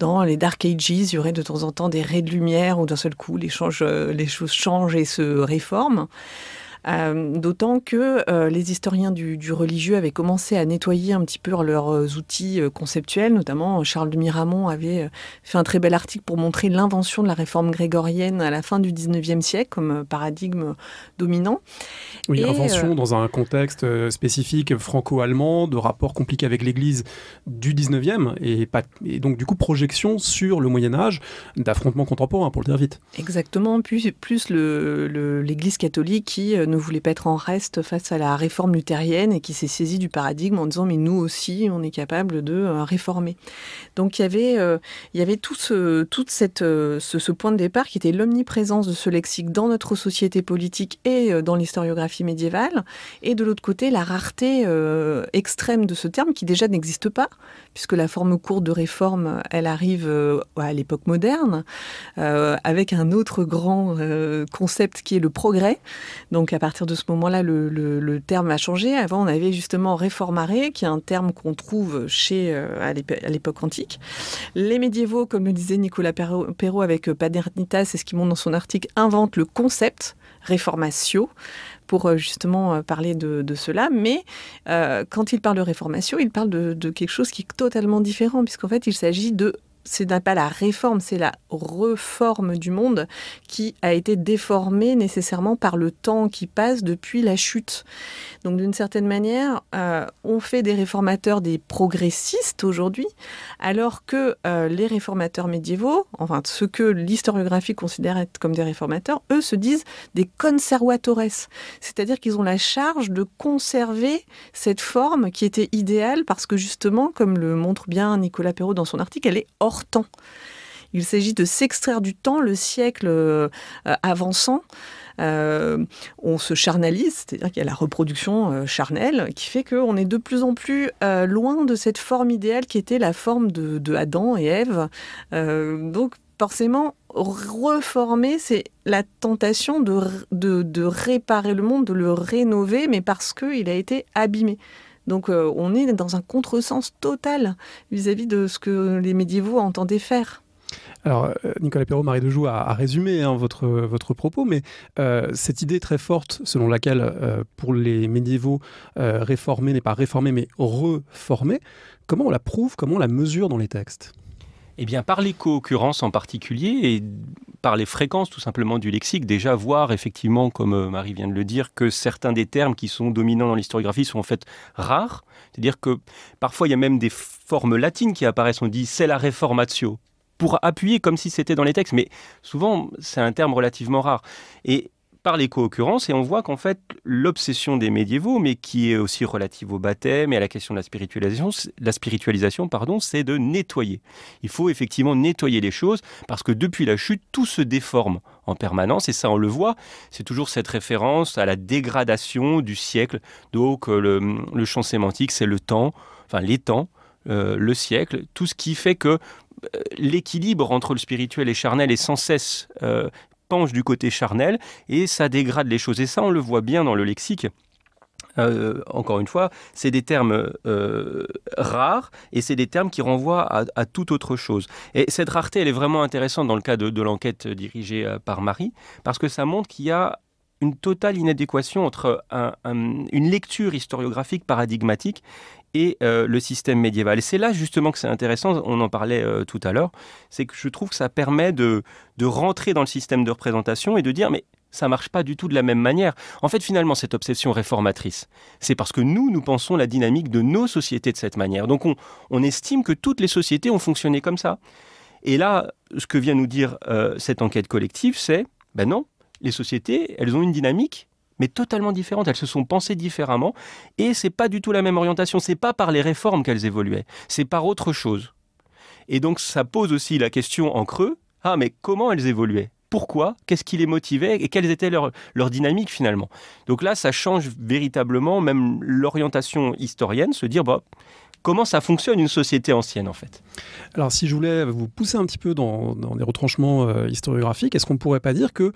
Dans les Dark Ages, il y aurait de temps en temps des raies de lumière où d'un seul coup euh, les choses changent et se réforment. Euh, d'autant que euh, les historiens du, religieux avaient commencé à nettoyer un petit peu leurs euh, outils conceptuels, notamment Charles de Miramont avait fait un très bel article pour montrer l'invention de la réforme grégorienne à la fin du 19e siècle comme paradigme dominant. Oui, invention dans un contexte spécifique franco-allemand, de rapports compliqués avec l'Église du 19e, et, pas, et, donc du coup projection sur le Moyen Âge d'affrontements contemporains, pour le dire vite. Exactement, plus, plus l'Église le, catholique qui ne ne voulait pas être en reste face à la réforme luthérienne et qui s'est saisi du paradigme en disant mais nous aussi on est capable de euh, réformer. Donc euh, il y avait, tout, ce, toute euh, ce, point de départ qui était l'omniprésence de ce lexique dans notre société politique et dans l'historiographie médiévale, et de l'autre côté la rareté extrême de ce terme qui déjà n'existe pas puisque la forme courte de réforme, elle arrive euh, à l'époque moderne, euh, avec un autre grand euh, concept qui est le progrès. Donc à partir de ce moment-là, le, terme a changé. Avant, on avait justement réformaré, qui est un terme qu'on trouve chez à l'époque antique. Les médiévaux, comme le disait Nicolas Perrault avec Padernitas, c'est ce qu'il montre dans son article, inventent le concept réformatio pour euh, justement euh, parler de, cela. Mais euh, quand il parle de réformation, il parle de, de quelque chose qui est totalement différent, puisqu'en fait, il s'agit de c'est pas la réforme, c'est la reforme du monde qui a été déformée nécessairement par le temps qui passe depuis la chute. Donc d'une certaine manière, euh, on fait des réformateurs des progressistes aujourd'hui, alors que euh, les réformateurs médiévaux, enfin ce que l'historiographie considère être comme des réformateurs, eux se disent des conservatores, c'est-à-dire qu'ils ont la charge de conserver cette forme qui était idéale parce que justement, comme le montre bien Nicolas Perrault dans son article, elle est hors temps. Il s'agit de s'extraire du temps, le siècle euh, avançant. Euh, on se charnalise, c'est-à-dire qu'il y a la reproduction euh, charnelle qui fait qu'on est de plus en plus loin de cette forme idéale qui était la forme de, Adam et Ève. donc forcément, reformer, c'est la tentation de, de réparer le monde, de le rénover, mais parce qu'il a été abîmé. Donc euh, on est dans un contresens total vis-à-vis de ce que les médiévaux entendaient faire. Alors, euh, Nicolas Perrault, Marie Dejoux a, a résumé hein, votre, propos, mais euh, cette idée très forte selon laquelle, pour les médiévaux, réformer n'est pas réformer, mais reformer, comment on la prouve, comment on la mesure dans les textes eh bien, par les co-occurrences en particulier et par les fréquences tout simplement du lexique, déjà voir effectivement, comme euh, Marie vient de le dire, que certains des termes qui sont dominants dans l'historiographie sont en fait rares. C'est-à-dire que parfois il y a même des formes latines qui apparaissent. On dit c'est la reformatio pour appuyer comme si c'était dans les textes. Mais souvent, c'est un terme relativement rare. Et par les co-occurrences et on voit qu'en fait l'obsession des médiévaux, mais qui est aussi relative au baptême et à la question de la spiritualisation, la spiritualisation pardon, c'est de nettoyer. Il faut effectivement nettoyer les choses parce que depuis la chute, tout se déforme en permanence et ça on le voit. C'est toujours cette référence à la dégradation du siècle. Donc euh, le, champ sémantique, c'est le temps, enfin les temps. Euh, le siècle, tout ce qui fait que euh, l'équilibre entre le spirituel et charnel est sans cesse penche du côté charnel et ça dégrade les choses. Et ça, on le voit bien dans le lexique. Euh, encore une fois, c'est des termes euh, rares et c'est des termes qui renvoient à, tout toute autre chose. Et cette rareté, elle est vraiment intéressante dans le cas de, l'enquête dirigée euh, par Marie, parce que ça montre qu'il y a une totale inadéquation entre une lecture historiographique paradigmatique et euh, le système médiéval. Et c'est là justement que c'est intéressant, on en parlait euh, tout à l'heure, c'est que je trouve que ça permet de, rentrer dans le système de représentation et de dire mais ça marche pas du tout de la même manière. En fait, finalement, cette obsession réformatrice, c'est parce que nous, nous pensons la dynamique de nos sociétés de cette manière. Donc, on, estime que toutes les sociétés ont fonctionné comme ça. Et là, ce que vient nous dire euh, cette enquête collective, c'est, ben non, les sociétés, elles ont une dynamique mais totalement différentes. Elles se sont pensées différemment et c'est pas du tout la même orientation. C'est pas par les réformes qu'elles évoluaient, c'est par autre chose. Et donc ça pose aussi la question en creux ah, mais comment elles évoluaient pourquoi, qu'est-ce qui les motivait et quelles étaient leurs leur dynamiques finalement. Donc là, ça change véritablement même l'orientation historienne, se dire bah, comment ça fonctionne une société ancienne en fait. Alors si je voulais vous pousser un petit peu dans, dans des retranchements euh, historiographiques, est-ce qu'on ne pourrait pas dire que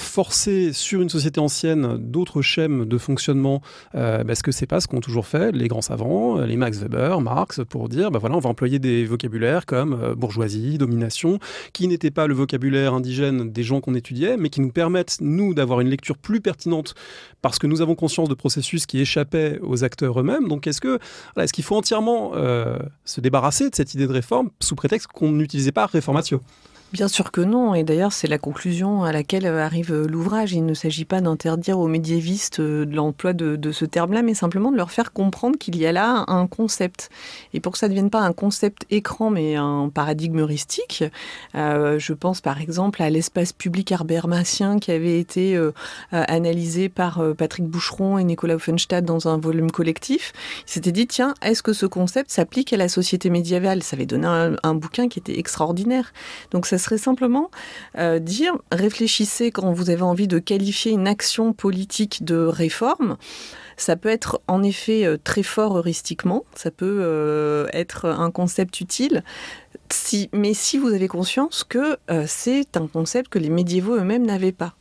forcer sur une société ancienne d'autres schèmes de fonctionnement, euh, ben, ce que c'est pas ce qu'ont toujours fait les grands savants, euh, les Max Weber, Marx, pour dire, Ben voilà, on va employer des vocabulaires comme euh, bourgeoisie, domination, qui n'étaient pas le vocabulaire indigène des gens qu'on étudiait, mais qui nous permettent, nous, d'avoir une lecture plus pertinente, parce que nous avons conscience de processus qui échappaient aux acteurs eux-mêmes. Donc est-ce que, est-ce qu'il faut entièrement euh, se débarrasser de cette idée de réforme sous prétexte qu'on n'utilisait pas réformatio Bien sûr que non, et d'ailleurs c'est la conclusion à laquelle euh, arrive euh, l'ouvrage. Il ne s'agit pas d'interdire aux médiévistes euh, l'emploi de, ce terme-là, mais simplement de leur faire comprendre qu'il y a là un concept. Et pour que ça ne devienne pas un concept écran, mais un paradigme heuristique, je pense par exemple à l'espace public arbermatien qui avait été analysé par Patrick Boucheron et Nicolas Offenstadt dans un volume collectif. Ils s'étaient dit, tiens, est-ce que ce concept s'applique à la société médiévale Ça avait donné un, un, bouquin qui était extraordinaire. Donc ça serait simplement euh, dire, réfléchissez quand vous avez envie de qualifier une action politique de réforme. Ça peut être en effet euh, très fort heuristiquement, ça peut euh, être un concept utile, si, mais si vous avez conscience que c'est un concept que les médiévaux eux-mêmes n'avaient pas.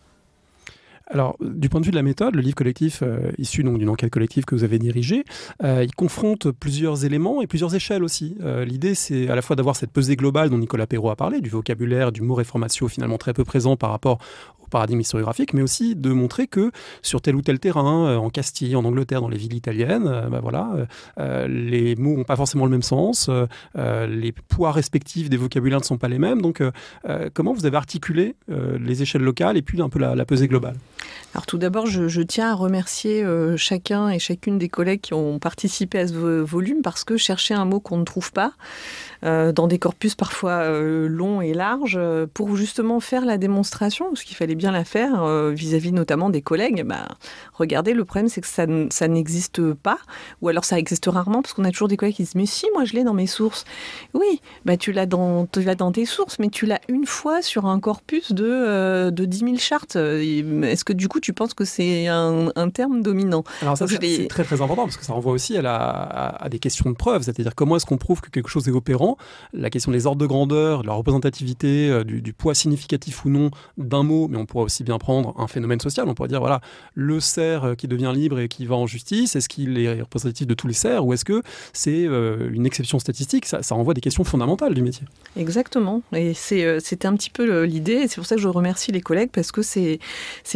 Alors, du point de vue de la méthode, le livre collectif euh, issu issu d'une enquête collective que vous avez dirigée, euh, il confronte plusieurs éléments et plusieurs échelles aussi. Euh, l'idée, c'est à la fois d'avoir cette pesée globale dont Nicolas Perrault a parlé, du vocabulaire, du mot réformatio finalement très peu présent par rapport paradigme historiographique, mais aussi de montrer que sur tel ou tel terrain, euh, en Castille, en Angleterre, dans les villes italiennes, euh, bah voilà, euh, les mots n'ont pas forcément le même sens, les poids respectifs des vocabulaires ne sont pas les mêmes. Donc, comment vous avez articulé les échelles locales et puis un peu la pesée globale alors tout d'abord, je, tiens à remercier euh, chacun et chacune des collègues qui ont participé à ce volume parce que chercher un mot qu'on ne trouve pas euh, dans des corpus parfois euh, longs et larges pour justement faire la démonstration, ce qu'il fallait bien la faire vis-à-vis notamment des collègues, bah, regardez, le problème c'est que ça, ça n'existe pas ou alors ça existe rarement parce qu'on a toujours des collègues qui disent mais si moi je l'ai dans mes sources. Oui, bah, tu l'as dans, dans tes sources, mais tu l'as une fois sur un corpus de, de 10 000 chartes. Est-ce que du coup tu penses que c'est un, terme dominant. Alors ça, c'est très très important parce que ça renvoie aussi à, la, des questions de preuve, c'est-à-dire comment est-ce qu'on prouve que quelque chose est opérant. La question des ordres de grandeur, de la représentativité, euh, du, poids significatif ou non d'un mot, mais on pourrait aussi bien prendre un phénomène social. On pourrait dire voilà le cerf euh, qui devient libre et qui va en justice, est-ce qu'il est représentatif de tous les cerfs ou est-ce que c'est euh, une exception statistique ça, renvoie à des questions fondamentales du métier. Exactement, et c'était un petit peu l'idée. et C'est pour ça que je remercie les collègues parce que c'est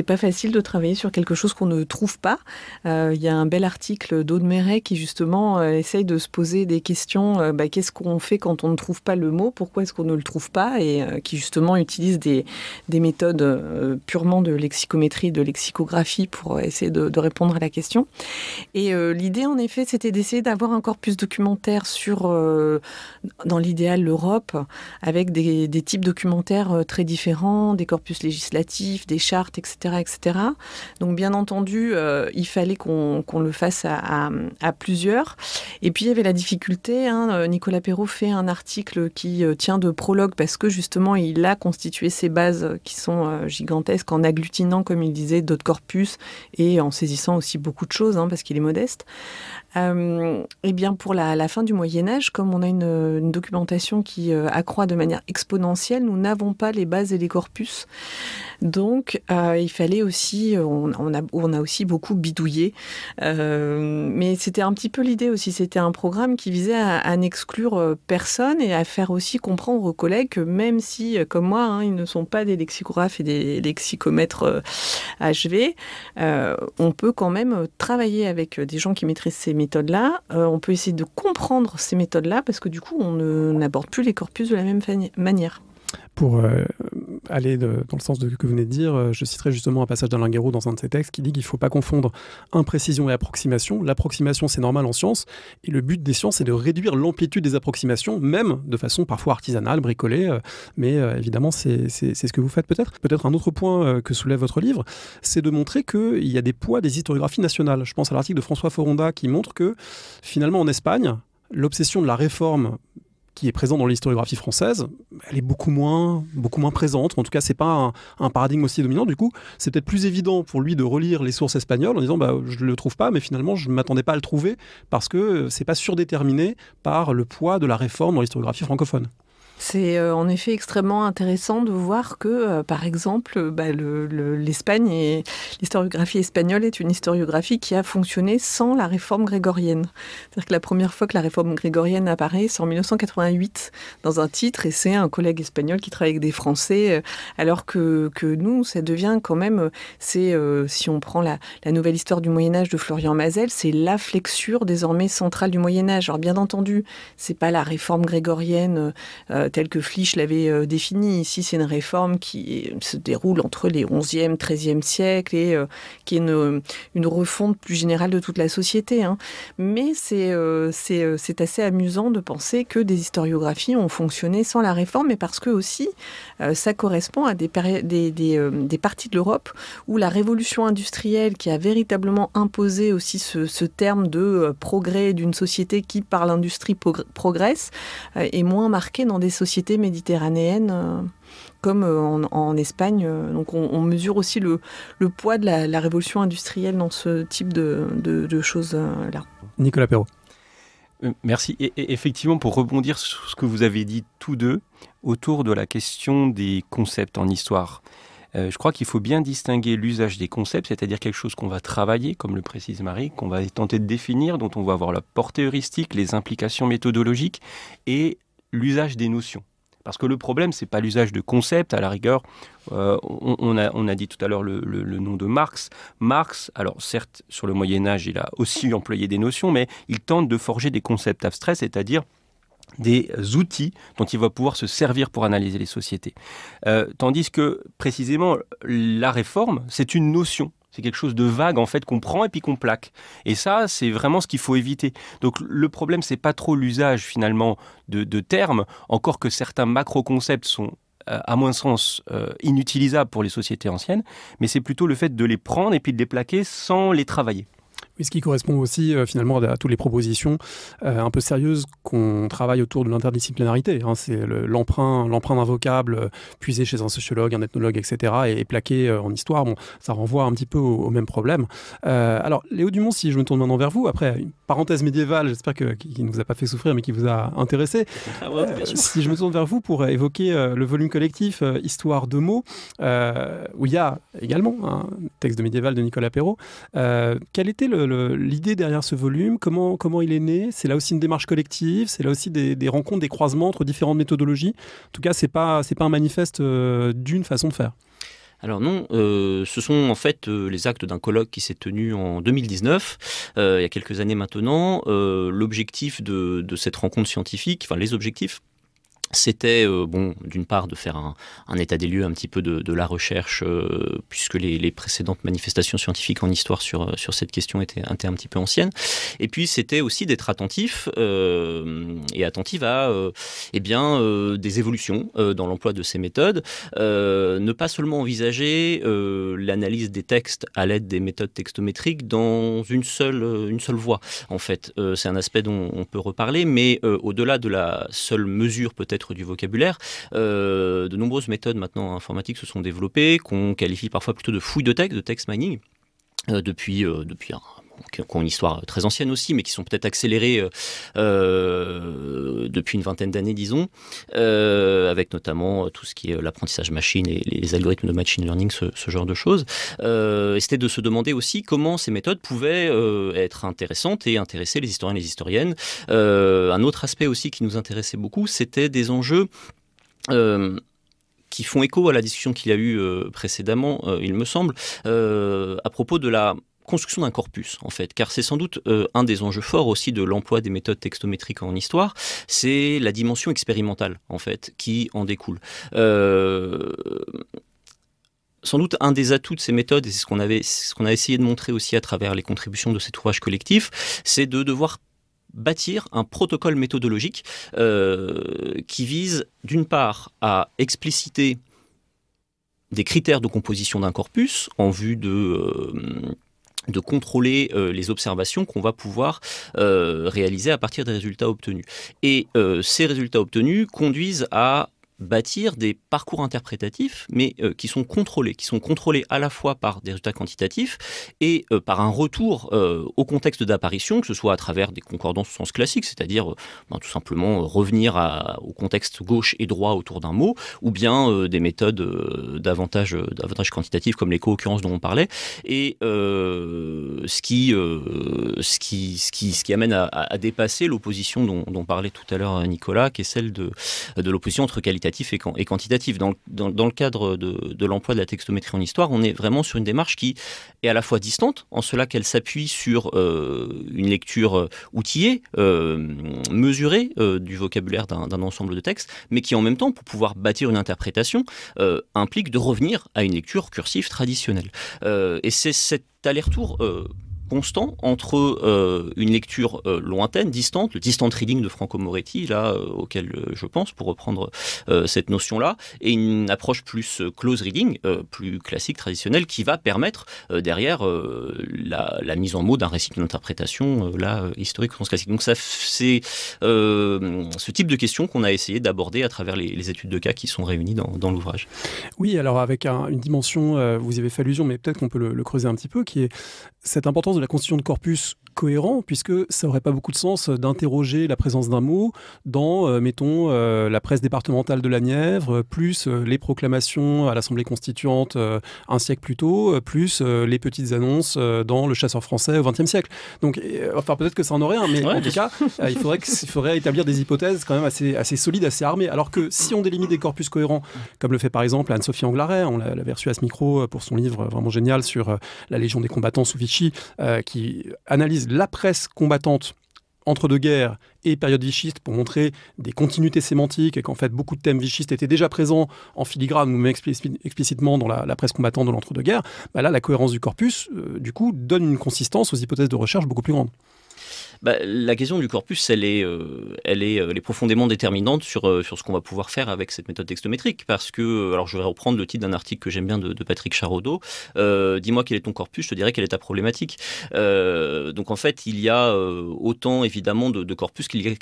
pas facile de de travailler sur quelque chose qu'on ne trouve pas. Euh, il y a un bel article d'Aude qui justement euh, essaye de se poser des questions. Euh, bah, qu'est-ce qu'on fait quand on ne trouve pas le mot Pourquoi est-ce qu'on ne le trouve pas Et qui justement utilise des, méthodes purement de lexicométrie, de lexicographie pour essayer de, répondre à la question. Et l'idée en effet, c'était d'essayer d'avoir un corpus documentaire sur, dans l'idéal, l'Europe, avec des, des types documentaires très différents, des corpus législatifs, des chartes, etc., etc., donc bien entendu, euh, il fallait qu'on le fasse à, plusieurs. Et puis il y avait la difficulté, hein, euh, Nicolas Perrault fait un article qui euh, tient de prologue parce que justement il a constitué ses bases qui sont gigantesques en agglutinant, comme il disait, d'autres corpus et en saisissant aussi beaucoup de choses hein, parce qu'il est modeste. et bien pour la, fin du Moyen Âge, comme on a une, documentation qui accroît de manière exponentielle, nous n'avons pas les bases et les corpus. Donc il fallait aussi euh, on, a, aussi beaucoup bidouillé. Euh, mais c'était un petit peu l'idée aussi. C'était un programme qui visait à, n'exclure euh, personne et à faire aussi comprendre aux collègues que même si, comme moi, hein, ils ne sont pas des lexicographes et des lexicomètres HV, on peut quand même travailler avec des gens qui maîtrisent ces méthodes-là. on peut essayer de comprendre ces méthodes-là parce que du coup, on n'aborde plus les corpus de la même manière pour euh, aller dans le sens de, que vous venez de dire, euh, je citerai justement un passage d'Alain Guéraud dans un de ses textes qui dit qu'il ne faut pas confondre imprécision et approximation. L'approximation, c'est normal en science, et le but des sciences, c'est de réduire l'amplitude des approximations, même de façon parfois artisanale, bricolée, euh, mais évidemment, c'est ce que vous faites peut-être. Peut-être un autre point que soulève votre livre, c'est de montrer qu'il y a des poids des historiographies nationales. Je pense à l'article de François Foronda qui montre que finalement en Espagne, l'obsession de la réforme qui est présent dans l'historiographie française, elle est beaucoup moins, beaucoup moins présente. En tout cas, c'est pas un, paradigme aussi dominant. Du coup, c'est peut-être plus évident pour lui de relire les sources espagnoles en disant bah, je le trouve pas, mais finalement je ne m'attendais pas à le trouver parce que c'est pas surdéterminé par le poids de la réforme dans l'historiographie francophone. C'est euh, en effet extrêmement intéressant de voir que, euh, par exemple, bah, l'Espagne et l'historiographie espagnole est une historiographie qui a fonctionné sans la réforme grégorienne. C'est-à-dire que la première fois que la réforme grégorienne apparaît, c'est en 1988 dans un titre, et c'est un collègue espagnol qui travaille avec des Français, euh, alors que, nous, ça devient quand même, c'est si on prend la, la nouvelle histoire du Moyen Âge de Florian Mazel, c'est la flexure désormais centrale du Moyen Âge. Alors bien entendu, c'est pas la réforme grégorienne telle que Flich l'avait euh, défini définie. Ici, c'est une réforme qui se déroule entre les 11e, 13e siècles et euh, qui est une, refonte plus générale de toute la société. Hein. Mais euh, c'est assez amusant de penser que des historiographies ont fonctionné sans la réforme, mais parce que aussi, ça correspond à des, des, des, parties de l'Europe où la révolution industrielle qui a véritablement imposé aussi ce, ce terme de progrès d'une société qui, par l'industrie, progresse, est moins marquée dans des sociétés méditerranéennes euh, comme euh, en, Espagne. Euh, donc on, mesure aussi le, poids de la, révolution industrielle dans ce type de, choses-là. Nicolas Perrault. merci. Et, effectivement, pour rebondir sur ce que vous avez dit tous deux autour de la question des concepts en histoire, je crois qu'il faut bien distinguer l'usage des concepts, c'est-à-dire quelque chose qu'on va travailler, comme le précise Marie, qu'on va tenter de définir, dont on va avoir la portée heuristique, les implications méthodologiques, et l'usage des notions. Parce que le problème, ce n'est pas l'usage de concepts, à la rigueur. Euh, on, a, on, a, dit tout à l'heure le, nom de Marx. Marx, alors certes, sur le Moyen Âge, il a aussi employé des notions, mais il tente de forger des concepts abstraits, c'est-à-dire des outils dont il va pouvoir se servir pour analyser les sociétés. Euh, tandis que, précisément, la réforme, c'est une notion c'est quelque chose de vague en fait qu'on prend et puis qu'on plaque. Et ça, c'est vraiment ce qu'il faut éviter. Donc le problème, c'est pas trop l'usage finalement de, termes, encore que certains macro-concepts sont euh, à moins sens euh, inutilisables pour les sociétés anciennes, mais c'est plutôt le fait de les prendre et puis de les plaquer sans les travailler ce qui correspond aussi euh, finalement à, toutes les propositions euh, un peu sérieuses qu'on travaille autour de l'interdisciplinarité. Hein. c'est l'emprunt, l'emprunt d'un vocable euh, puisé chez un sociologue, un ethnologue, etc. et, plaqué en histoire. Bon, ça renvoie un petit peu au, même problème. alors, Léo Dumont, si je me tourne maintenant vers vous, après une parenthèse médiévale, j'espère que, ne vous a pas fait souffrir, mais qui vous a intéressé. Ah si je me tourne vers vous pour évoquer le volume collectif Histoire de mots, où il y a également un texte de médiéval de Nicolas Perrault, quel était le l'idée derrière ce volume, comment, comment il est né. C'est là aussi une démarche collective, c'est là aussi des, rencontres, des croisements entre différentes méthodologies. En tout cas, ce n'est pas, pas un manifeste euh, d'une façon de faire. Alors non, euh, ce sont en fait euh, les actes d'un colloque qui s'est tenu en 2019, il y a quelques années maintenant. L'objectif de, de cette rencontre scientifique, enfin les objectifs c'était euh, bon d'une part de faire un, état des lieux un petit peu de, la recherche euh, puisque les, précédentes manifestations scientifiques en histoire sur euh, sur cette question étaient, un petit peu anciennes et puis c'était aussi d'être attentif et attentive à eh bien des évolutions dans l'emploi de ces méthodes ne pas seulement envisager l'analyse des textes à l'aide des méthodes textométriques dans une seule une seule voie en fait c'est un aspect dont on peut reparler mais au-delà de la seule mesure peut-être du vocabulaire. Euh, de nombreuses méthodes maintenant informatiques se sont développées, qu'on qualifie parfois plutôt de fouilles de texte, de text mining. Euh, depuis, euh, depuis un qui ont une histoire très ancienne aussi, mais qui sont peut-être accélérées euh, euh, depuis une vingtaine d'années, disons, euh, avec notamment tout ce qui est l'apprentissage machine et les algorithmes de machine learning, ce, genre de choses. c'était de se demander aussi comment ces méthodes pouvaient être intéressantes et intéresser les historiens et les historiennes. un autre aspect aussi qui nous intéressait beaucoup, c'était des enjeux qui font écho à la discussion qu'il y a eu précédemment, il me semble, à propos de la construction d'un corpus, en fait, car c'est sans doute euh, un des enjeux forts aussi de l'emploi des méthodes textométriques en histoire, c'est la dimension expérimentale, en fait, qui en découle. Euh, sans doute un des atouts de ces méthodes, et c'est ce qu'on avait, ce qu'on a essayé de montrer aussi à travers les contributions de cet ouvrage collectif, c'est de devoir bâtir un protocole méthodologique euh, qui vise d'une part à expliciter des critères de composition d'un corpus en vue de de contrôler euh, les observations qu'on va pouvoir euh, réaliser à partir des résultats obtenus. Et euh, ces résultats obtenus conduisent à bâtir des parcours interprétatifs, mais euh, qui sont contrôlés, qui sont contrôlés à la fois par des résultats quantitatifs et euh, par un retour euh, au contexte d'apparition, que ce soit à travers des concordances au sens classique, c'est-à-dire ben, tout simplement revenir au contexte gauche et droit autour d'un mot, ou bien des méthodes davantage, davantage quantitatives comme les co-occurrences dont on parlait, et ce, qui, ce, qui, ce, qui, amène à, dépasser l'opposition dont, dont parlait tout à l'heure Nicolas, qui est celle de, de l'opposition entre qualité et, quantitatif. Dans, le cadre de, l'emploi de la textométrie en histoire, on est vraiment sur une démarche qui est à la fois distante, en cela qu'elle s'appuie sur euh, une lecture euh, outillée, euh, mesurée du vocabulaire d'un ensemble de textes, mais qui en même temps, pour pouvoir bâtir une interprétation, implique de revenir à une lecture cursive traditionnelle. et c'est cet aller-retour constant entre euh, une lecture euh, lointaine, distante, le distant reading de Franco Moretti, là, euh, auquel je pense, pour reprendre cette notion-là, et une approche plus close reading, plus classique, traditionnelle, qui va permettre derrière la, mise en mots d'un récit, d'une interprétation, là, historique ou classique. Donc ça, c'est ce type de questions qu'on a essayé d'aborder à travers les, études de cas qui sont réunies dans, l'ouvrage. Oui, alors avec une dimension, vous avez fait allusion, mais peut-être qu'on peut le creuser un petit peu, qui est cette importance de la constitution de corpus cohérent, puisque ça n'aurait pas beaucoup de sens d'interroger la présence d'un mot dans, euh, mettons, euh, la presse départementale de la Nièvre, plus euh, les proclamations à l'Assemblée constituante un siècle plus tôt, plus les petites annonces dans Le Chasseur français au XXe siècle. Donc, enfin, peut-être que ça en aurait un, mais en tout cas, il, faudrait il faudrait établir des hypothèses quand même assez, assez solides, assez armées. Alors que si on délimite des corpus cohérents, comme le fait par exemple Anne-Sophie Anglaret, on l'avait reçu à ce micro pour son livre vraiment génial sur la Légion des combattants sous Vichy, qui analyse la presse combattante entre deux guerres et période vichiste pour montrer des continuités sémantiques et qu'en fait beaucoup de thèmes vichistes étaient déjà présents en filigrane ou même explicitement dans la, presse combattante de l'entre-deux-guerres, bah là la cohérence du corpus, euh, du coup, donne une consistance aux hypothèses de recherche beaucoup plus grande. Bah, la question du corpus, elle est, euh, elle euh, profondément déterminante euh, sur, ce qu'on va pouvoir faire avec cette méthode textométrique. Parce que, alors je vais reprendre le titre d'un article que j'aime bien de, Patrick Charaudot, Dis-moi quel est ton corpus, je te dirais quelle est ta problématique. donc en fait, il y a autant évidemment de, corpus qu'il y, a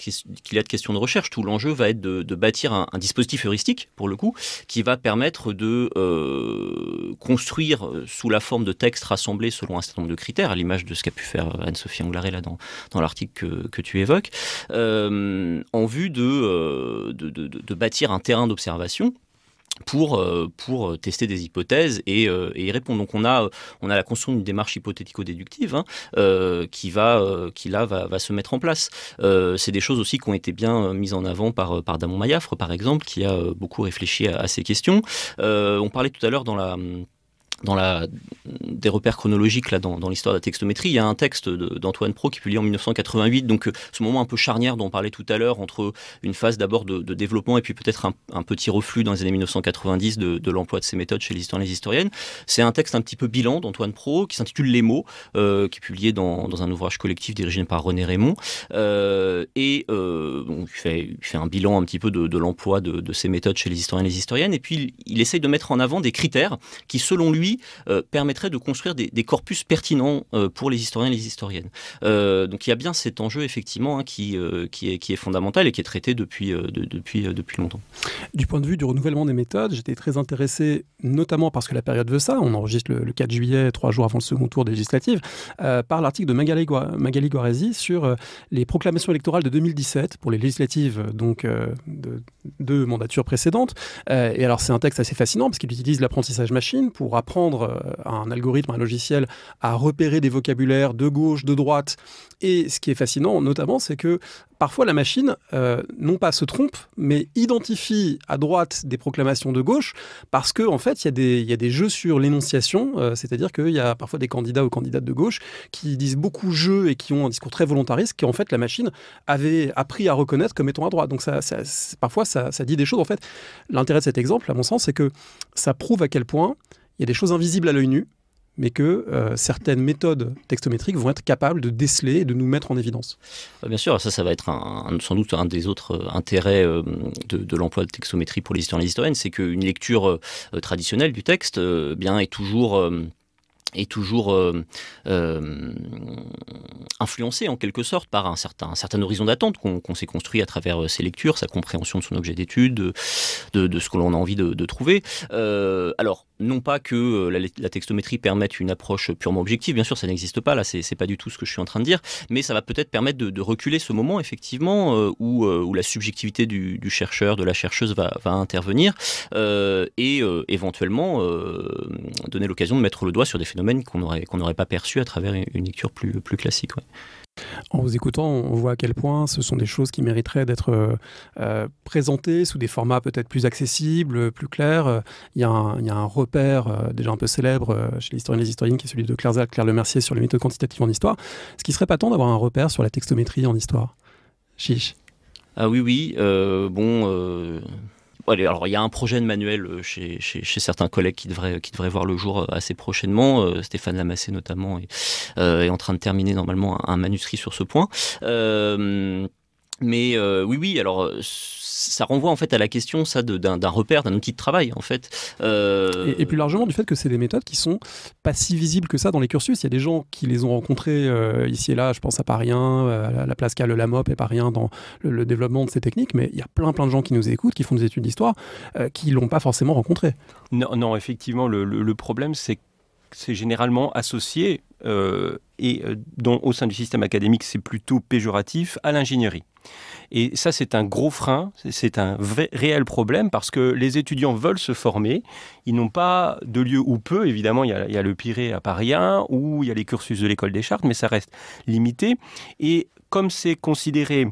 de questions de recherche. Tout l'enjeu va être de, bâtir un, dispositif heuristique, pour le coup, qui va permettre de construire sous la forme de textes rassemblés selon un certain nombre de critères, à l'image de ce qu'a pu faire Anne-Sophie Anglaré là dans, dans la article que, tu évoques, euh, en vue euh, de, de, bâtir un terrain d'observation pour, euh, pour tester des hypothèses et, y répondre. Donc on a, on a la construction d'une démarche hypothético-déductive hein, qui, va, qui là va, se mettre en place. c'est des choses aussi qui ont été bien mises en avant par, par Damon Mayafre, par exemple, qui a beaucoup réfléchi à ces questions. on parlait tout à l'heure dans la dans la, des repères chronologiques là, dans, l'histoire de la textométrie. Il y a un texte d'Antoine Pro qui publie en 1988, donc euh, ce moment un peu charnière dont on parlait tout à l'heure, entre une phase d'abord de, développement et puis peut-être un, petit reflux dans les années 1990 de, de l'emploi de ces méthodes chez les historiens et les historiennes. C'est un texte un petit peu bilan d'Antoine Pro qui s'intitule Les mots, euh, qui est publié dans, un ouvrage collectif dirigé par René Raymond. Euh, et il, fait, fait, un bilan un petit peu de, l'emploi de, ces méthodes chez les historiens et les historiennes. Et puis il, il essaye de mettre en avant des critères qui, selon lui, euh, permettrait de construire des, corpus pertinents euh, pour les historiens et les historiennes. Euh, donc il y a bien cet enjeu, effectivement, hein, qui, qui est, qui, est, fondamental et qui est traité depuis, depuis, depuis longtemps. Du point de vue du renouvellement des méthodes, j'étais très intéressé, notamment parce que la période veut ça, on enregistre le, 4 juillet, trois jours avant le second tour des législatives, par l'article de Magali, Magali Guaresi sur les proclamations électorales de 2017 pour les législatives donc, de deux mandatures précédentes. et alors c'est un texte assez fascinant parce qu'il utilise l'apprentissage machine pour apprendre euh, un algorithme, un logiciel, à repérer des vocabulaires de gauche, de droite. Et ce qui est fascinant, notamment, c'est que parfois la machine, euh, non pas se trompe, mais identifie à droite des proclamations de gauche, parce qu'en en fait, il y, a des jeux sur l'énonciation, euh, c'est-à-dire qu'il y a parfois des candidats ou candidates de gauche qui disent beaucoup jeu et qui ont un discours très volontariste, qui en fait la machine avait appris à reconnaître comme étant à droite. Donc ça, parfois, ça, ça dit des choses. En fait, l'intérêt de cet exemple, à mon sens, c'est que ça prouve à quel point il y a des choses invisibles à l'œil nu, mais que euh, certaines méthodes textométriques vont être capables de déceler et de nous mettre en évidence. Bah, bien sûr, ça, ça va être sans doute un des autres euh, intérêts euh, de, l'emploi de textométrie pour les historiens et les historiennes, c'est qu'une lecture traditionnelle du texte bien, est toujours est toujours euh, en quelque sorte par un certain, certain horizon d'attente qu'on s'est construit à travers ses lectures, sa compréhension de son objet d'étude, de, ce que l'on a envie de, trouver. alors, non pas que euh, la, textométrie permette une approche purement objective, bien sûr ça n'existe pas, là c'est pas du tout ce que je suis en train de dire, mais ça va peut-être permettre de, reculer ce moment effectivement euh, euh, où, la subjectivité du, chercheur, de la chercheuse va, intervenir et éventuellement donner l'occasion de mettre le doigt sur des phénomènes qu'on n'aurait pas perçus à travers une lecture plus, classique. En vous écoutant, on voit à quel point ce sont des choses qui mériteraient d'être euh, euh, présentées sous des formats peut-être plus accessibles, plus clairs. Il y a un, repère euh, déjà un peu célèbre chez chez l'historien et les historiennes qui est celui de Claire, le Claire Lemercier sur les méthodes quantitatives en histoire. Ce qui serait pas temps d'avoir un repère sur la textométrie en histoire. Chiche. Ah oui, oui. bon, alors il y a un projet de manuel euh, chez, certains collègues qui devrait qui devraient voir le jour euh, assez prochainement. Euh, Stéphane Lamassé notamment est, en train de terminer normalement un, manuscrit sur ce point. Mais euh, oui, oui, alors euh, ça renvoie en fait à la question ça d'un repère, d'un outil de travail en fait. Euh, et, plus largement du fait que c'est des méthodes qui sont pas si visibles que ça dans les cursus. Il y a des gens qui les ont rencontrés ici et là, je pense à Parien, à la place qu'a le LAMOP et rien dans le, développement de ces techniques, mais il y a plein plein de gens qui nous écoutent, qui font des études d'histoire, qui l'ont pas forcément rencontré. Non, non effectivement, le, problème c'est c'est généralement associé, et dont au sein du système académique c'est plutôt péjoratif, à l'ingénierie. Et ça, c'est un gros frein, c'est un réel problème parce que les étudiants veulent se former, ils n'ont pas de lieu ou peu, évidemment, il y a, le Pirée à Paris 1, ou il y a les cursus de l'école des chartes, mais ça reste limité. Et comme c'est considéré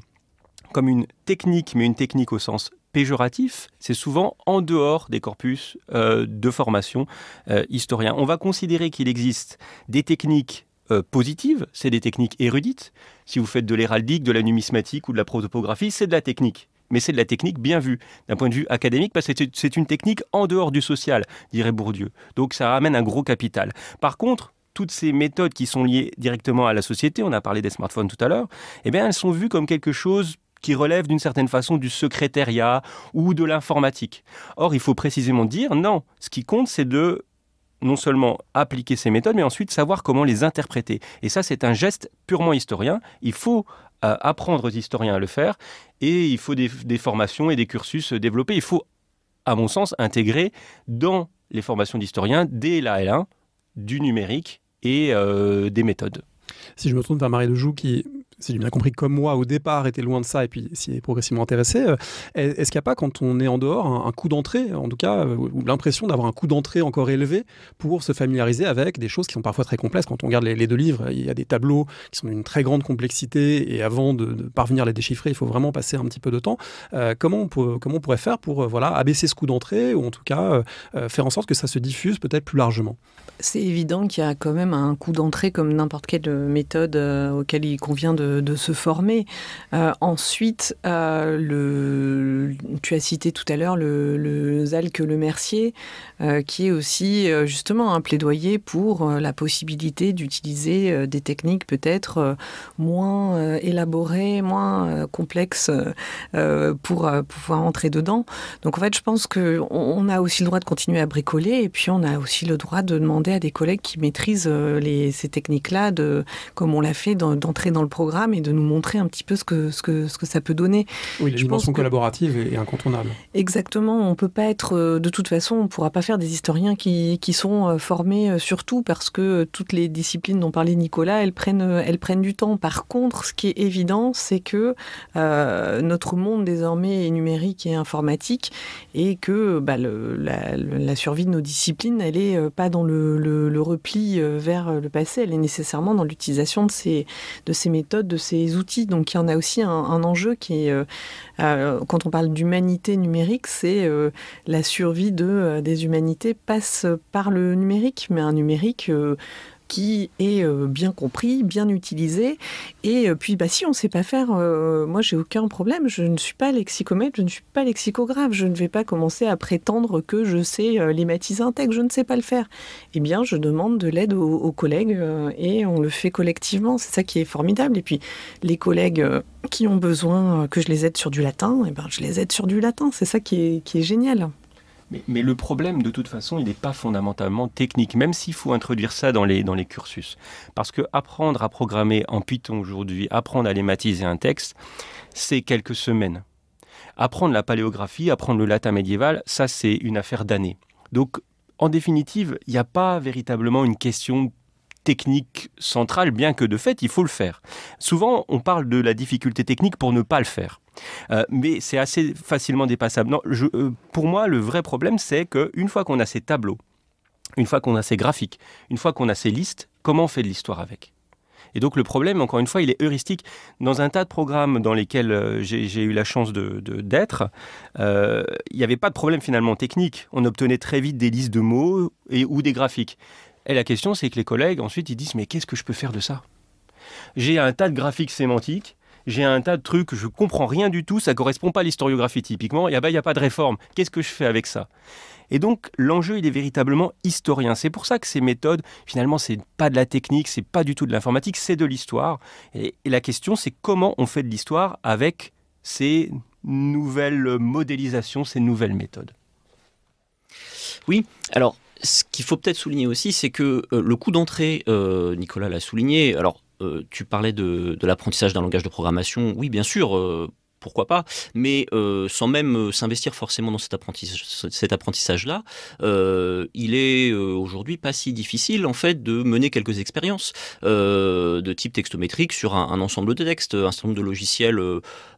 comme une technique, mais une technique au sens péjoratif, c'est souvent en dehors des corpus euh, de formation euh, historien. On va considérer qu'il existe des techniques euh, positives, c'est des techniques érudites. Si vous faites de l'héraldique, de la numismatique ou de la protopographie, c'est de la technique. Mais c'est de la technique bien vue, d'un point de vue académique, parce que c'est une technique en dehors du social, dirait Bourdieu. Donc ça amène un gros capital. Par contre, toutes ces méthodes qui sont liées directement à la société, on a parlé des smartphones tout à l'heure, eh bien, elles sont vues comme quelque chose qui relève d'une certaine façon du secrétariat ou de l'informatique. Or, il faut précisément dire, non, ce qui compte, c'est de non seulement appliquer ces méthodes, mais ensuite savoir comment les interpréter. Et ça, c'est un geste purement historien. Il faut euh, apprendre aux historiens à le faire et il faut des, formations et des cursus euh, développés. Il faut, à mon sens, intégrer dans les formations d'historiens dès la L1 du numérique et euh, des méthodes. Si je me tourne vers Marie Joux qui si j'ai bien compris, comme moi au départ, était loin de ça et puis s'y est progressivement intéressé. Euh, est-ce qu'il n'y a pas, quand on est en dehors, un, coup d'entrée, en tout cas, euh, ou l'impression d'avoir un coup d'entrée encore élevé pour se familiariser avec des choses qui sont parfois très complexes Quand on regarde les, deux livres, il y a des tableaux qui sont d'une très grande complexité et avant de, parvenir à les déchiffrer, il faut vraiment passer un petit peu de temps. Euh, comment, on comment on pourrait faire pour voilà, abaisser ce coup d'entrée ou en tout cas faire en sorte que ça se diffuse peut-être plus largement C'est évident qu'il y a quand même un coup d'entrée comme n'importe quelle méthode auquel il convient de de, se former. Euh, ensuite, euh, le, tu as cité tout à l'heure le, le que Le Mercier, euh, qui est aussi justement un plaidoyer pour la possibilité d'utiliser des techniques peut-être moins élaborées, moins complexes pour pouvoir entrer dedans. Donc en fait, je pense qu'on on a aussi le droit de continuer à bricoler et puis on a aussi le droit de demander à des collègues qui maîtrisent les, ces techniques-là, de, comme on l'a fait, d'entrer dans le programme et de nous montrer un petit peu ce que, ce que, ce que ça peut donner. Oui, Je dimension pense collaborative incontournable. Exactement, on peut pas être, euh, de toute façon, on pourra pas faire des historiens qui, qui sont euh, formés euh, surtout parce que toutes les disciplines dont parlait Nicolas, elles prennent, elles prennent du temps. Par contre, ce qui est évident, c'est que notre monde désormais est numérique et informatique et que bah, la, survie de nos disciplines, elle est pas dans le, le repli vers le passé, elle est nécessairement dans l'utilisation de ces, de ces méthodes de ces outils. Donc il y en a aussi un, enjeu qui est, euh, euh, quand on parle d'humanité numérique, c'est euh, la survie de, des humanités passe par le numérique, mais un numérique qui est euh, bien compris, bien utilisé. Et euh, puis, bah, si on ne sait pas faire, euh, moi, j'ai aucun problème. Je ne suis pas lexicomètre, je ne suis pas lexicographe. Je ne vais pas commencer à prétendre que je sais les mathématiques, Je ne sais pas le faire. Eh bien, je demande de l'aide aux, collègues et on le fait collectivement. C'est ça qui est formidable. Et puis, les collègues qui ont besoin que je les aide sur du latin, eh ben, je les aide sur du latin. C'est ça qui est génial. Mais, le problème, de toute façon, il n'est pas fondamentalement technique, même s'il faut introduire ça dans les, dans les cursus. Parce que apprendre à programmer en Python aujourd'hui, apprendre à lématiser un texte, c'est quelques semaines. Apprendre la paléographie, apprendre le latin médiéval, ça c'est une affaire d'années. Donc, en définitive, il n'y a pas véritablement une question technique centrale, bien que de fait, il faut le faire. Souvent, on parle de la difficulté technique pour ne pas le faire. Euh, mais c'est assez facilement dépassable. Euh, pour moi, le vrai problème, c'est qu'une fois qu'on a ces tableaux, une fois qu'on a ces graphiques, une fois qu'on a ces listes, comment on fait de l'histoire avec et donc le problème, encore une fois, il est heuristique. Dans un tas de programmes dans lesquels euh, j'ai eu la chance d'être, de, il n'y avait pas de problème finalement technique. On obtenait très vite des listes de mots et, ou des graphiques. Et la question, c'est que les collègues, ensuite, ils disent, mais qu'est-ce que je peux faire de ça J'ai un tas de graphiques sémantiques j'ai un tas de trucs, je comprends rien du tout, ça correspond pas à l'historiographie typiquement, et ah ben, il n'y a pas de réforme, qu'est-ce que je fais avec ça et donc l'enjeu, il est véritablement historien. C'est pour ça que ces méthodes, finalement, c'est pas de la technique, c'est pas du tout de l'informatique, c'est de l'histoire. Et, la question, c'est comment on fait de l'histoire avec ces nouvelles modélisations, ces nouvelles méthodes. Oui, alors ce qu'il faut peut-être souligner aussi, c'est que euh, le coup d'entrée, euh, Nicolas l'a souligné, alors euh, tu parlais de, l'apprentissage d'un langage de programmation. Oui, bien sûr euh, pourquoi pas, mais euh, sans même euh, s'investir forcément dans cet, apprentissage, là euh, il est aujourd'hui pas si difficile en fait de mener quelques expériences de type textométrique sur un, ensemble de textes. Un certain nombre de logiciels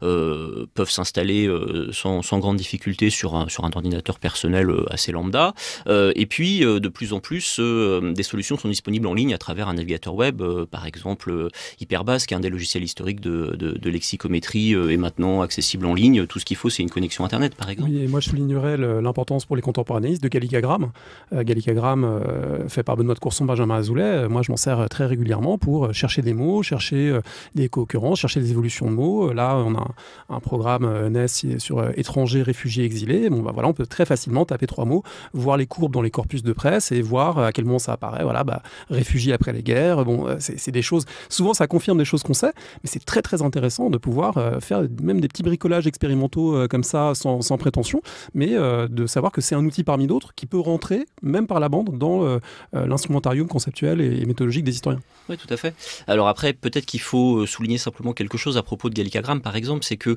peuvent s'installer sans, grande difficulté sur un, ordinateur personnel assez lambda. et puis, de plus en plus, des solutions sont disponibles en ligne à travers un navigateur web, par exemple Hyperbase, qui est un des logiciels historiques de, de lexicométrie, et maintenant accessible en ligne. Tout ce qu'il faut, c'est une connexion Internet, par exemple. et moi, je soulignerais l'importance pour les contemporanéistes de Galicagram. Euh, Galicagram euh, fait par Benoît de Courson, Benjamin Azoulay, euh, moi, je m'en sers très régulièrement pour chercher des mots, chercher des co concurrences, chercher des évolutions de mots. Là, on a un, programme NES e sur étrangers, réfugiés, exilés. Bon, bah, voilà, on peut très facilement taper trois mots, voir les courbes dans les corpus de presse et voir à quel moment ça apparaît. Voilà, bah, réfugiés après les guerres. Bon, c'est des choses. Souvent, ça confirme des choses qu'on sait, mais c'est très, très intéressant de pouvoir faire même des des petits bricolages expérimentaux euh, comme ça, sans, prétention, mais euh, de savoir que c'est un outil parmi d'autres qui peut rentrer, même par la bande, dans euh, l'instrumentarium conceptuel et, méthodologique des historiens. Oui, tout à fait. Alors après, peut-être qu'il faut souligner simplement quelque chose à propos de Gallicagram, par exemple, c'est que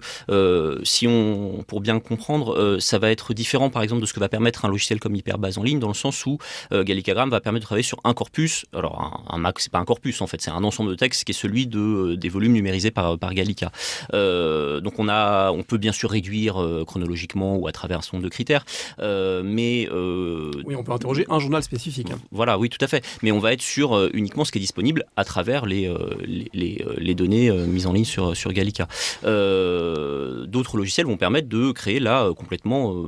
si on, pour bien comprendre, ça va être différent, par exemple, de ce que va permettre un logiciel comme Hyperbase en ligne, dans le sens où Gallicagram va permettre de travailler sur un corpus. Alors un, max, Mac, c'est pas un corpus en fait, c'est un ensemble de textes qui est celui de, des volumes numérisés par, par Gallica. donc on, peut bien sûr réduire euh, chronologiquement ou à travers son de critères, euh, mais... Euh, oui, on peut interroger un journal spécifique. Voilà, oui, tout à fait. Mais on va être sur uniquement ce qui est disponible à travers les, données mises en ligne sur, sur Gallica. D'autres logiciels vont permettre de créer là complètement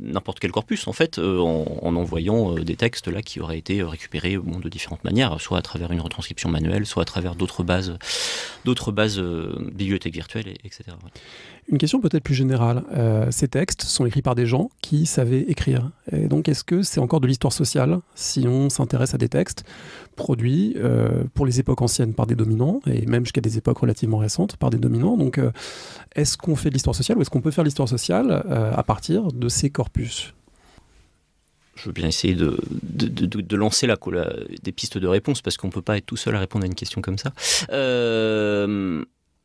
n'importe quel corpus, en fait, euh, en, envoyant euh, des textes là qui auraient été récupérés de différentes manières, soit à travers une retranscription manuelle, soit à travers d'autres bases, d'autres bases euh, bibliothèques virtuelles, etc. Une question peut-être plus générale. Euh, ces textes sont écrits par des gens qui savaient écrire. Et donc, est-ce que c'est encore de l'histoire sociale si on s'intéresse à des textes produits euh, pour les époques anciennes par des dominants et même jusqu'à des époques relativement récentes par des dominants Donc, euh, est-ce qu'on fait de l'histoire sociale ou est-ce qu'on peut faire de l'histoire sociale à partir de ces corpus je veux bien essayer de, de, lancer la, des pistes de réponse parce qu'on ne peut pas être tout seul à répondre à une question comme ça.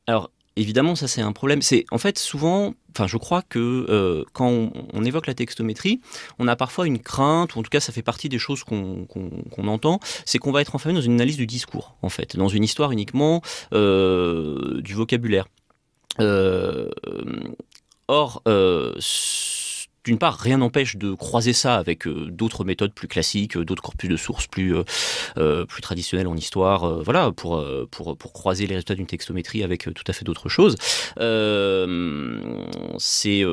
alors, évidemment, ça c'est un problème. C'est en fait souvent, enfin, je crois que euh, quand on, évoque la textométrie, on a parfois une crainte, ou en tout cas, ça fait partie des choses qu'on entend, c'est qu'on va être enfermé dans une analyse du discours, en fait, dans une histoire uniquement euh, du vocabulaire. Euh, or, d'une part, rien n'empêche de croiser ça avec euh, d'autres méthodes plus classiques, euh, d'autres corpus de sources plus, euh, plus traditionnels en histoire, voilà, pour, pour, pour, croiser les résultats d'une textométrie avec tout à fait d'autres choses. c'est,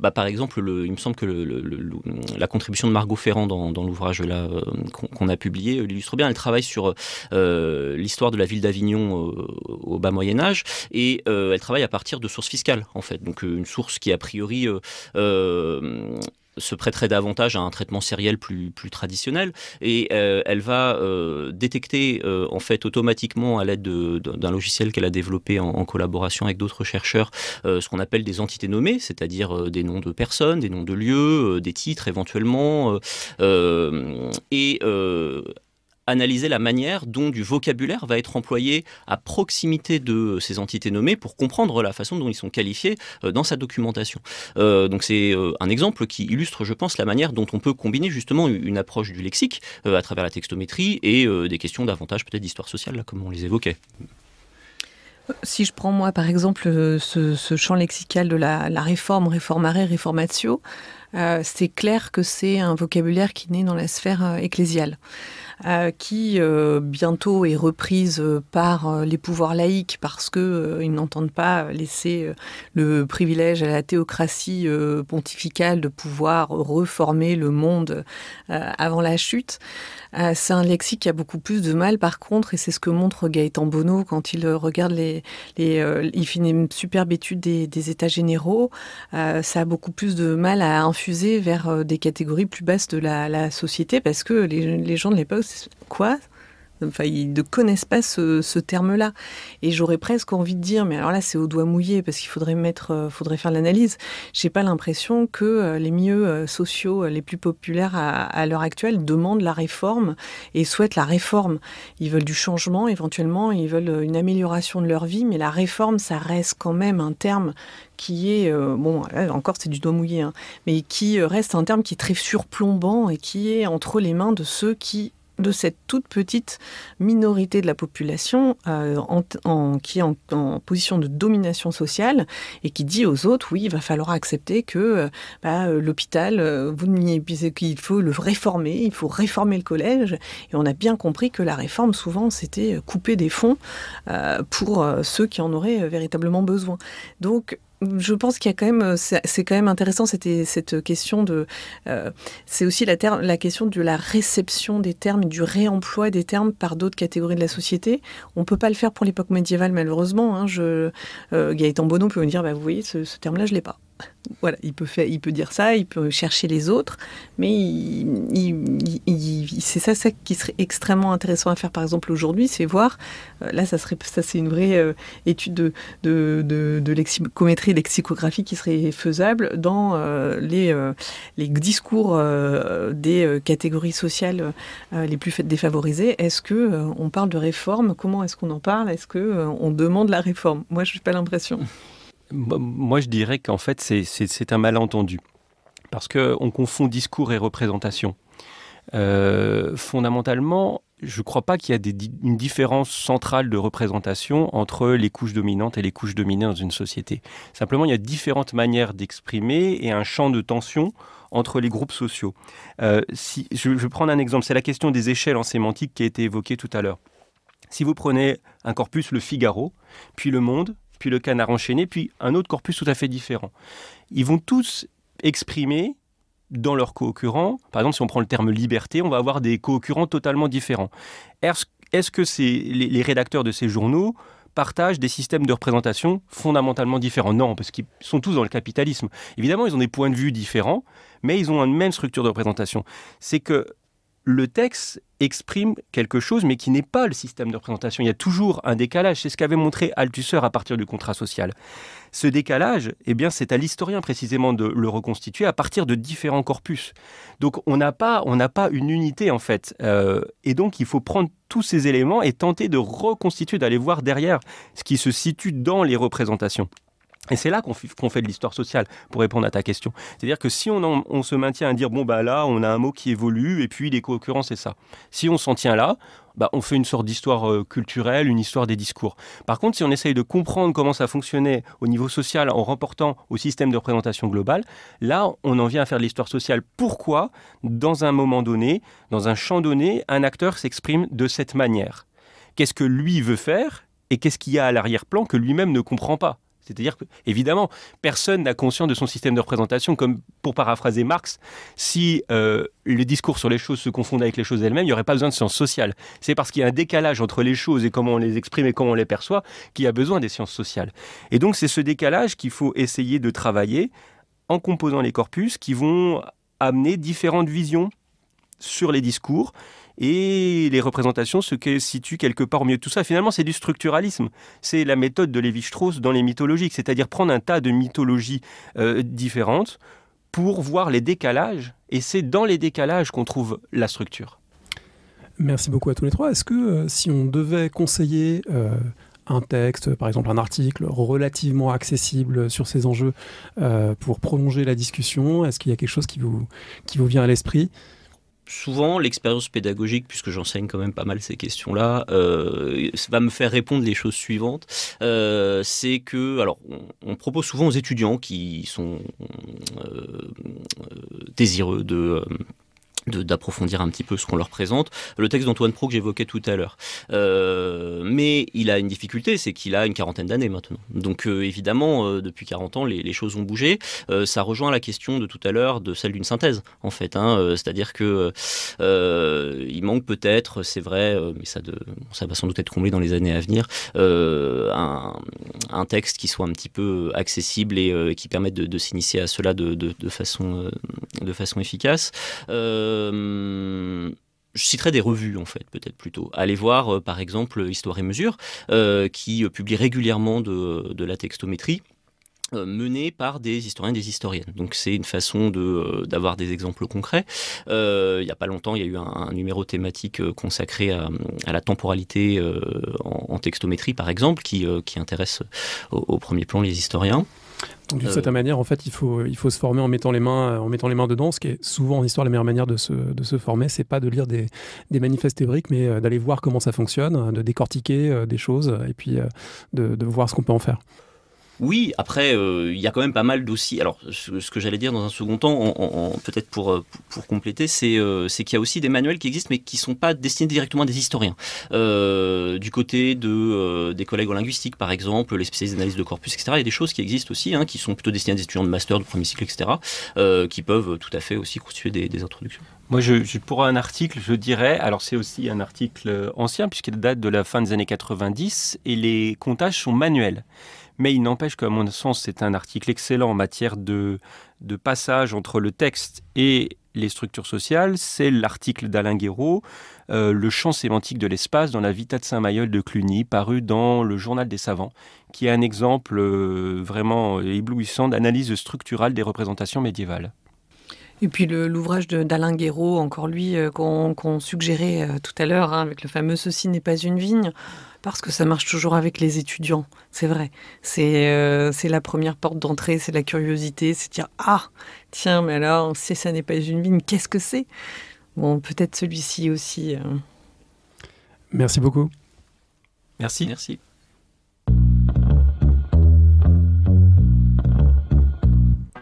bah, par exemple, le, il me semble que la contribution de Margot Ferrand dans, l'ouvrage là qu'on, a publié l'illustre bien. Elle travaille sur l'histoire de la ville d'Avignon au bas Moyen Âge et elle travaille à partir de sources fiscales, en fait, donc une source qui a priori euh, se prêterait davantage à un traitement sériel plus, traditionnel et euh, elle va euh, détecter en fait automatiquement à l'aide d'un logiciel qu'elle a développé en, en collaboration avec d'autres chercheurs ce qu'on appelle des entités nommées, c'est-à-dire des noms de personnes, des noms de lieux, des titres éventuellement et analyser la manière dont du vocabulaire va être employé à proximité de ces entités nommées pour comprendre la façon dont ils sont qualifiés euh, dans sa documentation. Euh, donc c'est euh, un exemple qui illustre, je pense, la manière dont on peut combiner justement une approche du lexique à travers la textométrie et des questions davantage peut-être d'histoire sociale, comme on les évoquait. Si je prends moi par exemple ce, champ lexical de la, réforme, réformare, réformatio, c'est clair que c'est un vocabulaire qui naît dans la sphère ecclésiale. Euh, qui euh, bientôt est reprise euh, par les pouvoirs laïcs parce qu'ils ils n'entendent pas laisser le privilège à la théocratie pontificale de pouvoir reformer le monde avant la chute. c'est un lexique qui a beaucoup plus de mal par contre, et c'est ce que montre Gaëtan Bonneau quand il regarde les... les il fait une superbe étude des, États généraux. ça a beaucoup plus de mal à infuser vers des catégories plus basses de la, société parce que les, les gens de l'époque quoi Enfin, ils ne connaissent pas ce, terme-là. Et j'aurais presque envie de dire, mais alors là, c'est au doigt mouillé parce qu'il faudrait mettre, euh, faudrait faire l'analyse. J'ai pas l'impression que euh, les milieux euh, sociaux les plus populaires à, l'heure actuelle demandent la réforme et souhaitent la réforme. Ils veulent du changement, éventuellement, ils veulent une amélioration de leur vie, mais la réforme, ça reste quand même un terme qui est, bon, encore c'est du doigt mouillé, hein, mais qui reste un terme qui est très surplombant et qui est entre les mains de ceux qui de cette toute petite minorité de la population euh, en, qui est en, position de domination sociale et qui dit aux autres oui, il va falloir accepter que euh, bah, euh, l'hôpital, vous n'y faut le réformer, il faut réformer le collège. Et on a bien compris que la réforme, souvent, c'était couper des fonds pour ceux qui en auraient véritablement besoin. Donc, je pense qu'il y a quand même, c'est quand même intéressant cette, question de, euh, c'est aussi la, la question de la réception des termes, du réemploi des termes par d'autres catégories de la société. On peut pas le faire pour l'époque médiévale malheureusement. Hein, je, euh, Gaëtan Bonneau peut me dire, bah, vous voyez, ce, ce terme-là, je l'ai pas. Voilà, il peut, il peut dire ça, il peut chercher les autres, mais c'est ça, qui serait extrêmement intéressant à faire, par exemple, aujourd'hui, c'est voir, euh, là, ça, serait, ça c'est une vraie euh, étude de, de, de, lexicographie qui serait faisable dans euh, les, discours des catégories sociales les plus défavorisées. Est-ce que on parle de réforme Comment est-ce qu'on en parle Est-ce que on demande la réforme Moi, je n'ai pas l'impression. Moi, je dirais qu'en fait, c'est un malentendu. Parce qu'on confond discours et représentation. Euh, fondamentalement, je ne crois pas qu'il y a une différence centrale de représentation entre les couches dominantes et les couches dominées dans une société. Simplement, il y a différentes manières d'exprimer et un champ de tension entre les groupes sociaux. Euh, si, je, vais prendre un exemple, c'est la question des échelles en sémantique qui a été évoquée tout à l'heure. Si vous prenez un corpus, le Figaro, puis le Monde, puis le canard enchaîné, puis un autre corpus tout à fait différent. Ils vont tous exprimer dans leurs co-occurrents, par exemple si on prend le terme liberté, on va avoir des co-occurrents totalement différents. Est-ce que les, les rédacteurs de ces journaux partagent des systèmes de représentation fondamentalement différents. Non, parce qu'ils sont tous dans le capitalisme. Évidemment, ils ont des points de vue différents, mais ils ont une même structure de représentation. C'est que le texte exprime quelque chose, mais qui n'est pas le système de représentation. Il y a toujours un décalage. C'est ce qu'avait montré Althusser à partir du contrat social. Ce décalage, eh bien, c'est à l'historien précisément de le reconstituer à partir de différents corpus. Donc, on n'a pas, une unité en fait. Euh, et donc, il faut prendre tous ces éléments et tenter de reconstituer, d'aller voir derrière ce qui se situe dans les représentations. Et c'est là qu'on fait de l'histoire sociale, pour répondre à ta question. C'est-à-dire que si on, se maintient à dire, bon, bah là, on a un mot qui évolue, et puis les co-occurrences, c'est ça. Si on s'en tient là, bah, on fait une sorte d'histoire euh, culturelle, une histoire des discours. Par contre, si on essaye de comprendre comment ça fonctionnait au niveau social en remportant au système de représentation globale, là, on en vient à faire de l'histoire sociale. Pourquoi, dans un moment donné, dans un champ donné, un acteur s'exprime de cette manière Qu'est-ce que lui veut faire et qu'est-ce qu'il y a à l'arrière-plan que lui-même ne comprend pas c'est-à-dire que, évidemment, personne n'a conscience de son système de représentation. Comme pour paraphraser Marx, si euh, les discours sur les choses se confondent avec les choses elles-mêmes, il n'y aurait pas besoin de sciences sociales. C'est parce qu'il y a un décalage entre les choses et comment on les exprime et comment on les perçoit qu'il y a besoin des sciences sociales. Et donc, c'est ce décalage qu'il faut essayer de travailler en composant les corpus qui vont amener différentes visions sur les discours, et les représentations se situent quelque part au milieu de tout ça. Finalement, c'est du structuralisme. C'est la méthode de Lévi-Strauss dans les mythologiques, c'est-à-dire prendre un tas de mythologies euh, différentes pour voir les décalages. Et c'est dans les décalages qu'on trouve la structure. Merci beaucoup à tous les trois. Est-ce que euh, si on devait conseiller euh, un texte, par exemple un article relativement accessible sur ces enjeux pour prolonger la discussion, est-ce qu'il y a quelque chose qui vous, qui vous vient à l'esprit souvent, l'expérience pédagogique, puisque j'enseigne quand même pas mal ces questions-là, euh, va me faire répondre les choses suivantes. Euh, c'est que, alors, on, propose souvent aux étudiants qui sont euh, désireux de d'approfondir un petit peu ce qu'on leur présente. Le texte d'Antoine Pro que j'évoquais tout à l'heure. Euh, mais il a une difficulté, c'est qu'il a une quarantaine d'années maintenant. Donc euh, évidemment, euh, depuis 40 ans, les, choses ont bougé. ça rejoint la question de tout à l'heure de celle d'une synthèse, en fait. Hein. C'est-à-dire que il manque peut-être, c'est vrai, mais ça, de, va sans doute être comblé dans les années à venir, un, texte qui soit un petit peu accessible et qui permette de, s'initier à cela de, façon, de façon efficace. Euh, je citerai des revues, en fait, peut-être plutôt. Allez voir, euh, par exemple, Histoire et Mesure, euh, qui publie régulièrement de, la textométrie menée par des historiens et des historiennes. Donc c'est une façon d'avoir des exemples concrets. il n'y a pas longtemps, il y a eu un, numéro thématique consacré à, la temporalité en, textométrie, par exemple, qui, intéresse au premier plan les historiens. Donc d'une euh, certaine manière, en fait, il faut, il faut se former en mettant les mains, en mettant les mains dedans. Ce qui est souvent en histoire la meilleure manière de se, de se former, c'est pas de lire des, des manifestes théoriques, mais euh, d'aller voir comment ça fonctionne, de décortiquer euh, des choses et puis de voir ce qu'on peut en faire. Oui, après, euh, il y a quand même pas mal d'aussi. Alors, ce, que j'allais dire dans un second temps, peut-être pour, euh, compléter, euh, c'est qu'il y a aussi des manuels qui existent, mais qui ne sont pas destinés directement à des historiens. du côté de, des collègues en linguistique, par exemple, les spécialistes d'analyse de corpus, etc., il y a des choses qui existent aussi, hein, qui sont plutôt destinées à des étudiants de master, de premier cycle, etc., qui peuvent tout à fait aussi construire des, introductions. Moi, je, pour un article, je dirais, alors c'est aussi un article ancien puisqu'il date de la fin des années 90 et les comptages sont manuels. Mais il n'empêche qu'à mon sens, c'est un article excellent en matière de, passage entre le texte et les structures sociales, c'est l'article d'Alain Guéraud, euh, Le champ sémantique de l'espace dans la Vita de Saint-Mayol de Cluny, paru dans le Journal des Savants, qui est un exemple euh, vraiment euh, éblouissant d'analyse structurale des représentations médiévales. Et puis l'ouvrage d'Alain Guéraud, encore lui, euh, qu'on suggérait euh, tout à l'heure, hein, avec le fameux Ceci n'est pas une vigne, parce que ça marche toujours avec les étudiants, c'est vrai. C'est euh, la première porte d'entrée, c'est la curiosité, c'est dire Ah, tiens, mais alors, si ça n'est pas une vigne, qu'est-ce que c'est Bon, peut-être celui-ci aussi. Merci beaucoup. Merci. Merci.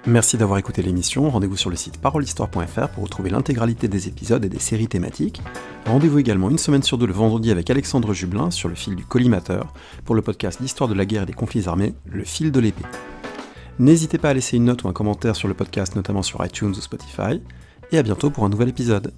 Merci d'avoir écouté l'émission. Rendez-vous sur le site parolehistoire.fr pour retrouver l'intégralité des épisodes et des séries thématiques. Rendez-vous également une semaine sur deux le vendredi avec Alexandre Jublin sur le fil du collimateur pour le podcast L'histoire de la guerre et des conflits armés, le fil de l'épée. N'hésitez pas à laisser une note ou un commentaire sur le podcast, notamment sur iTunes ou Spotify. Et à bientôt pour un nouvel épisode.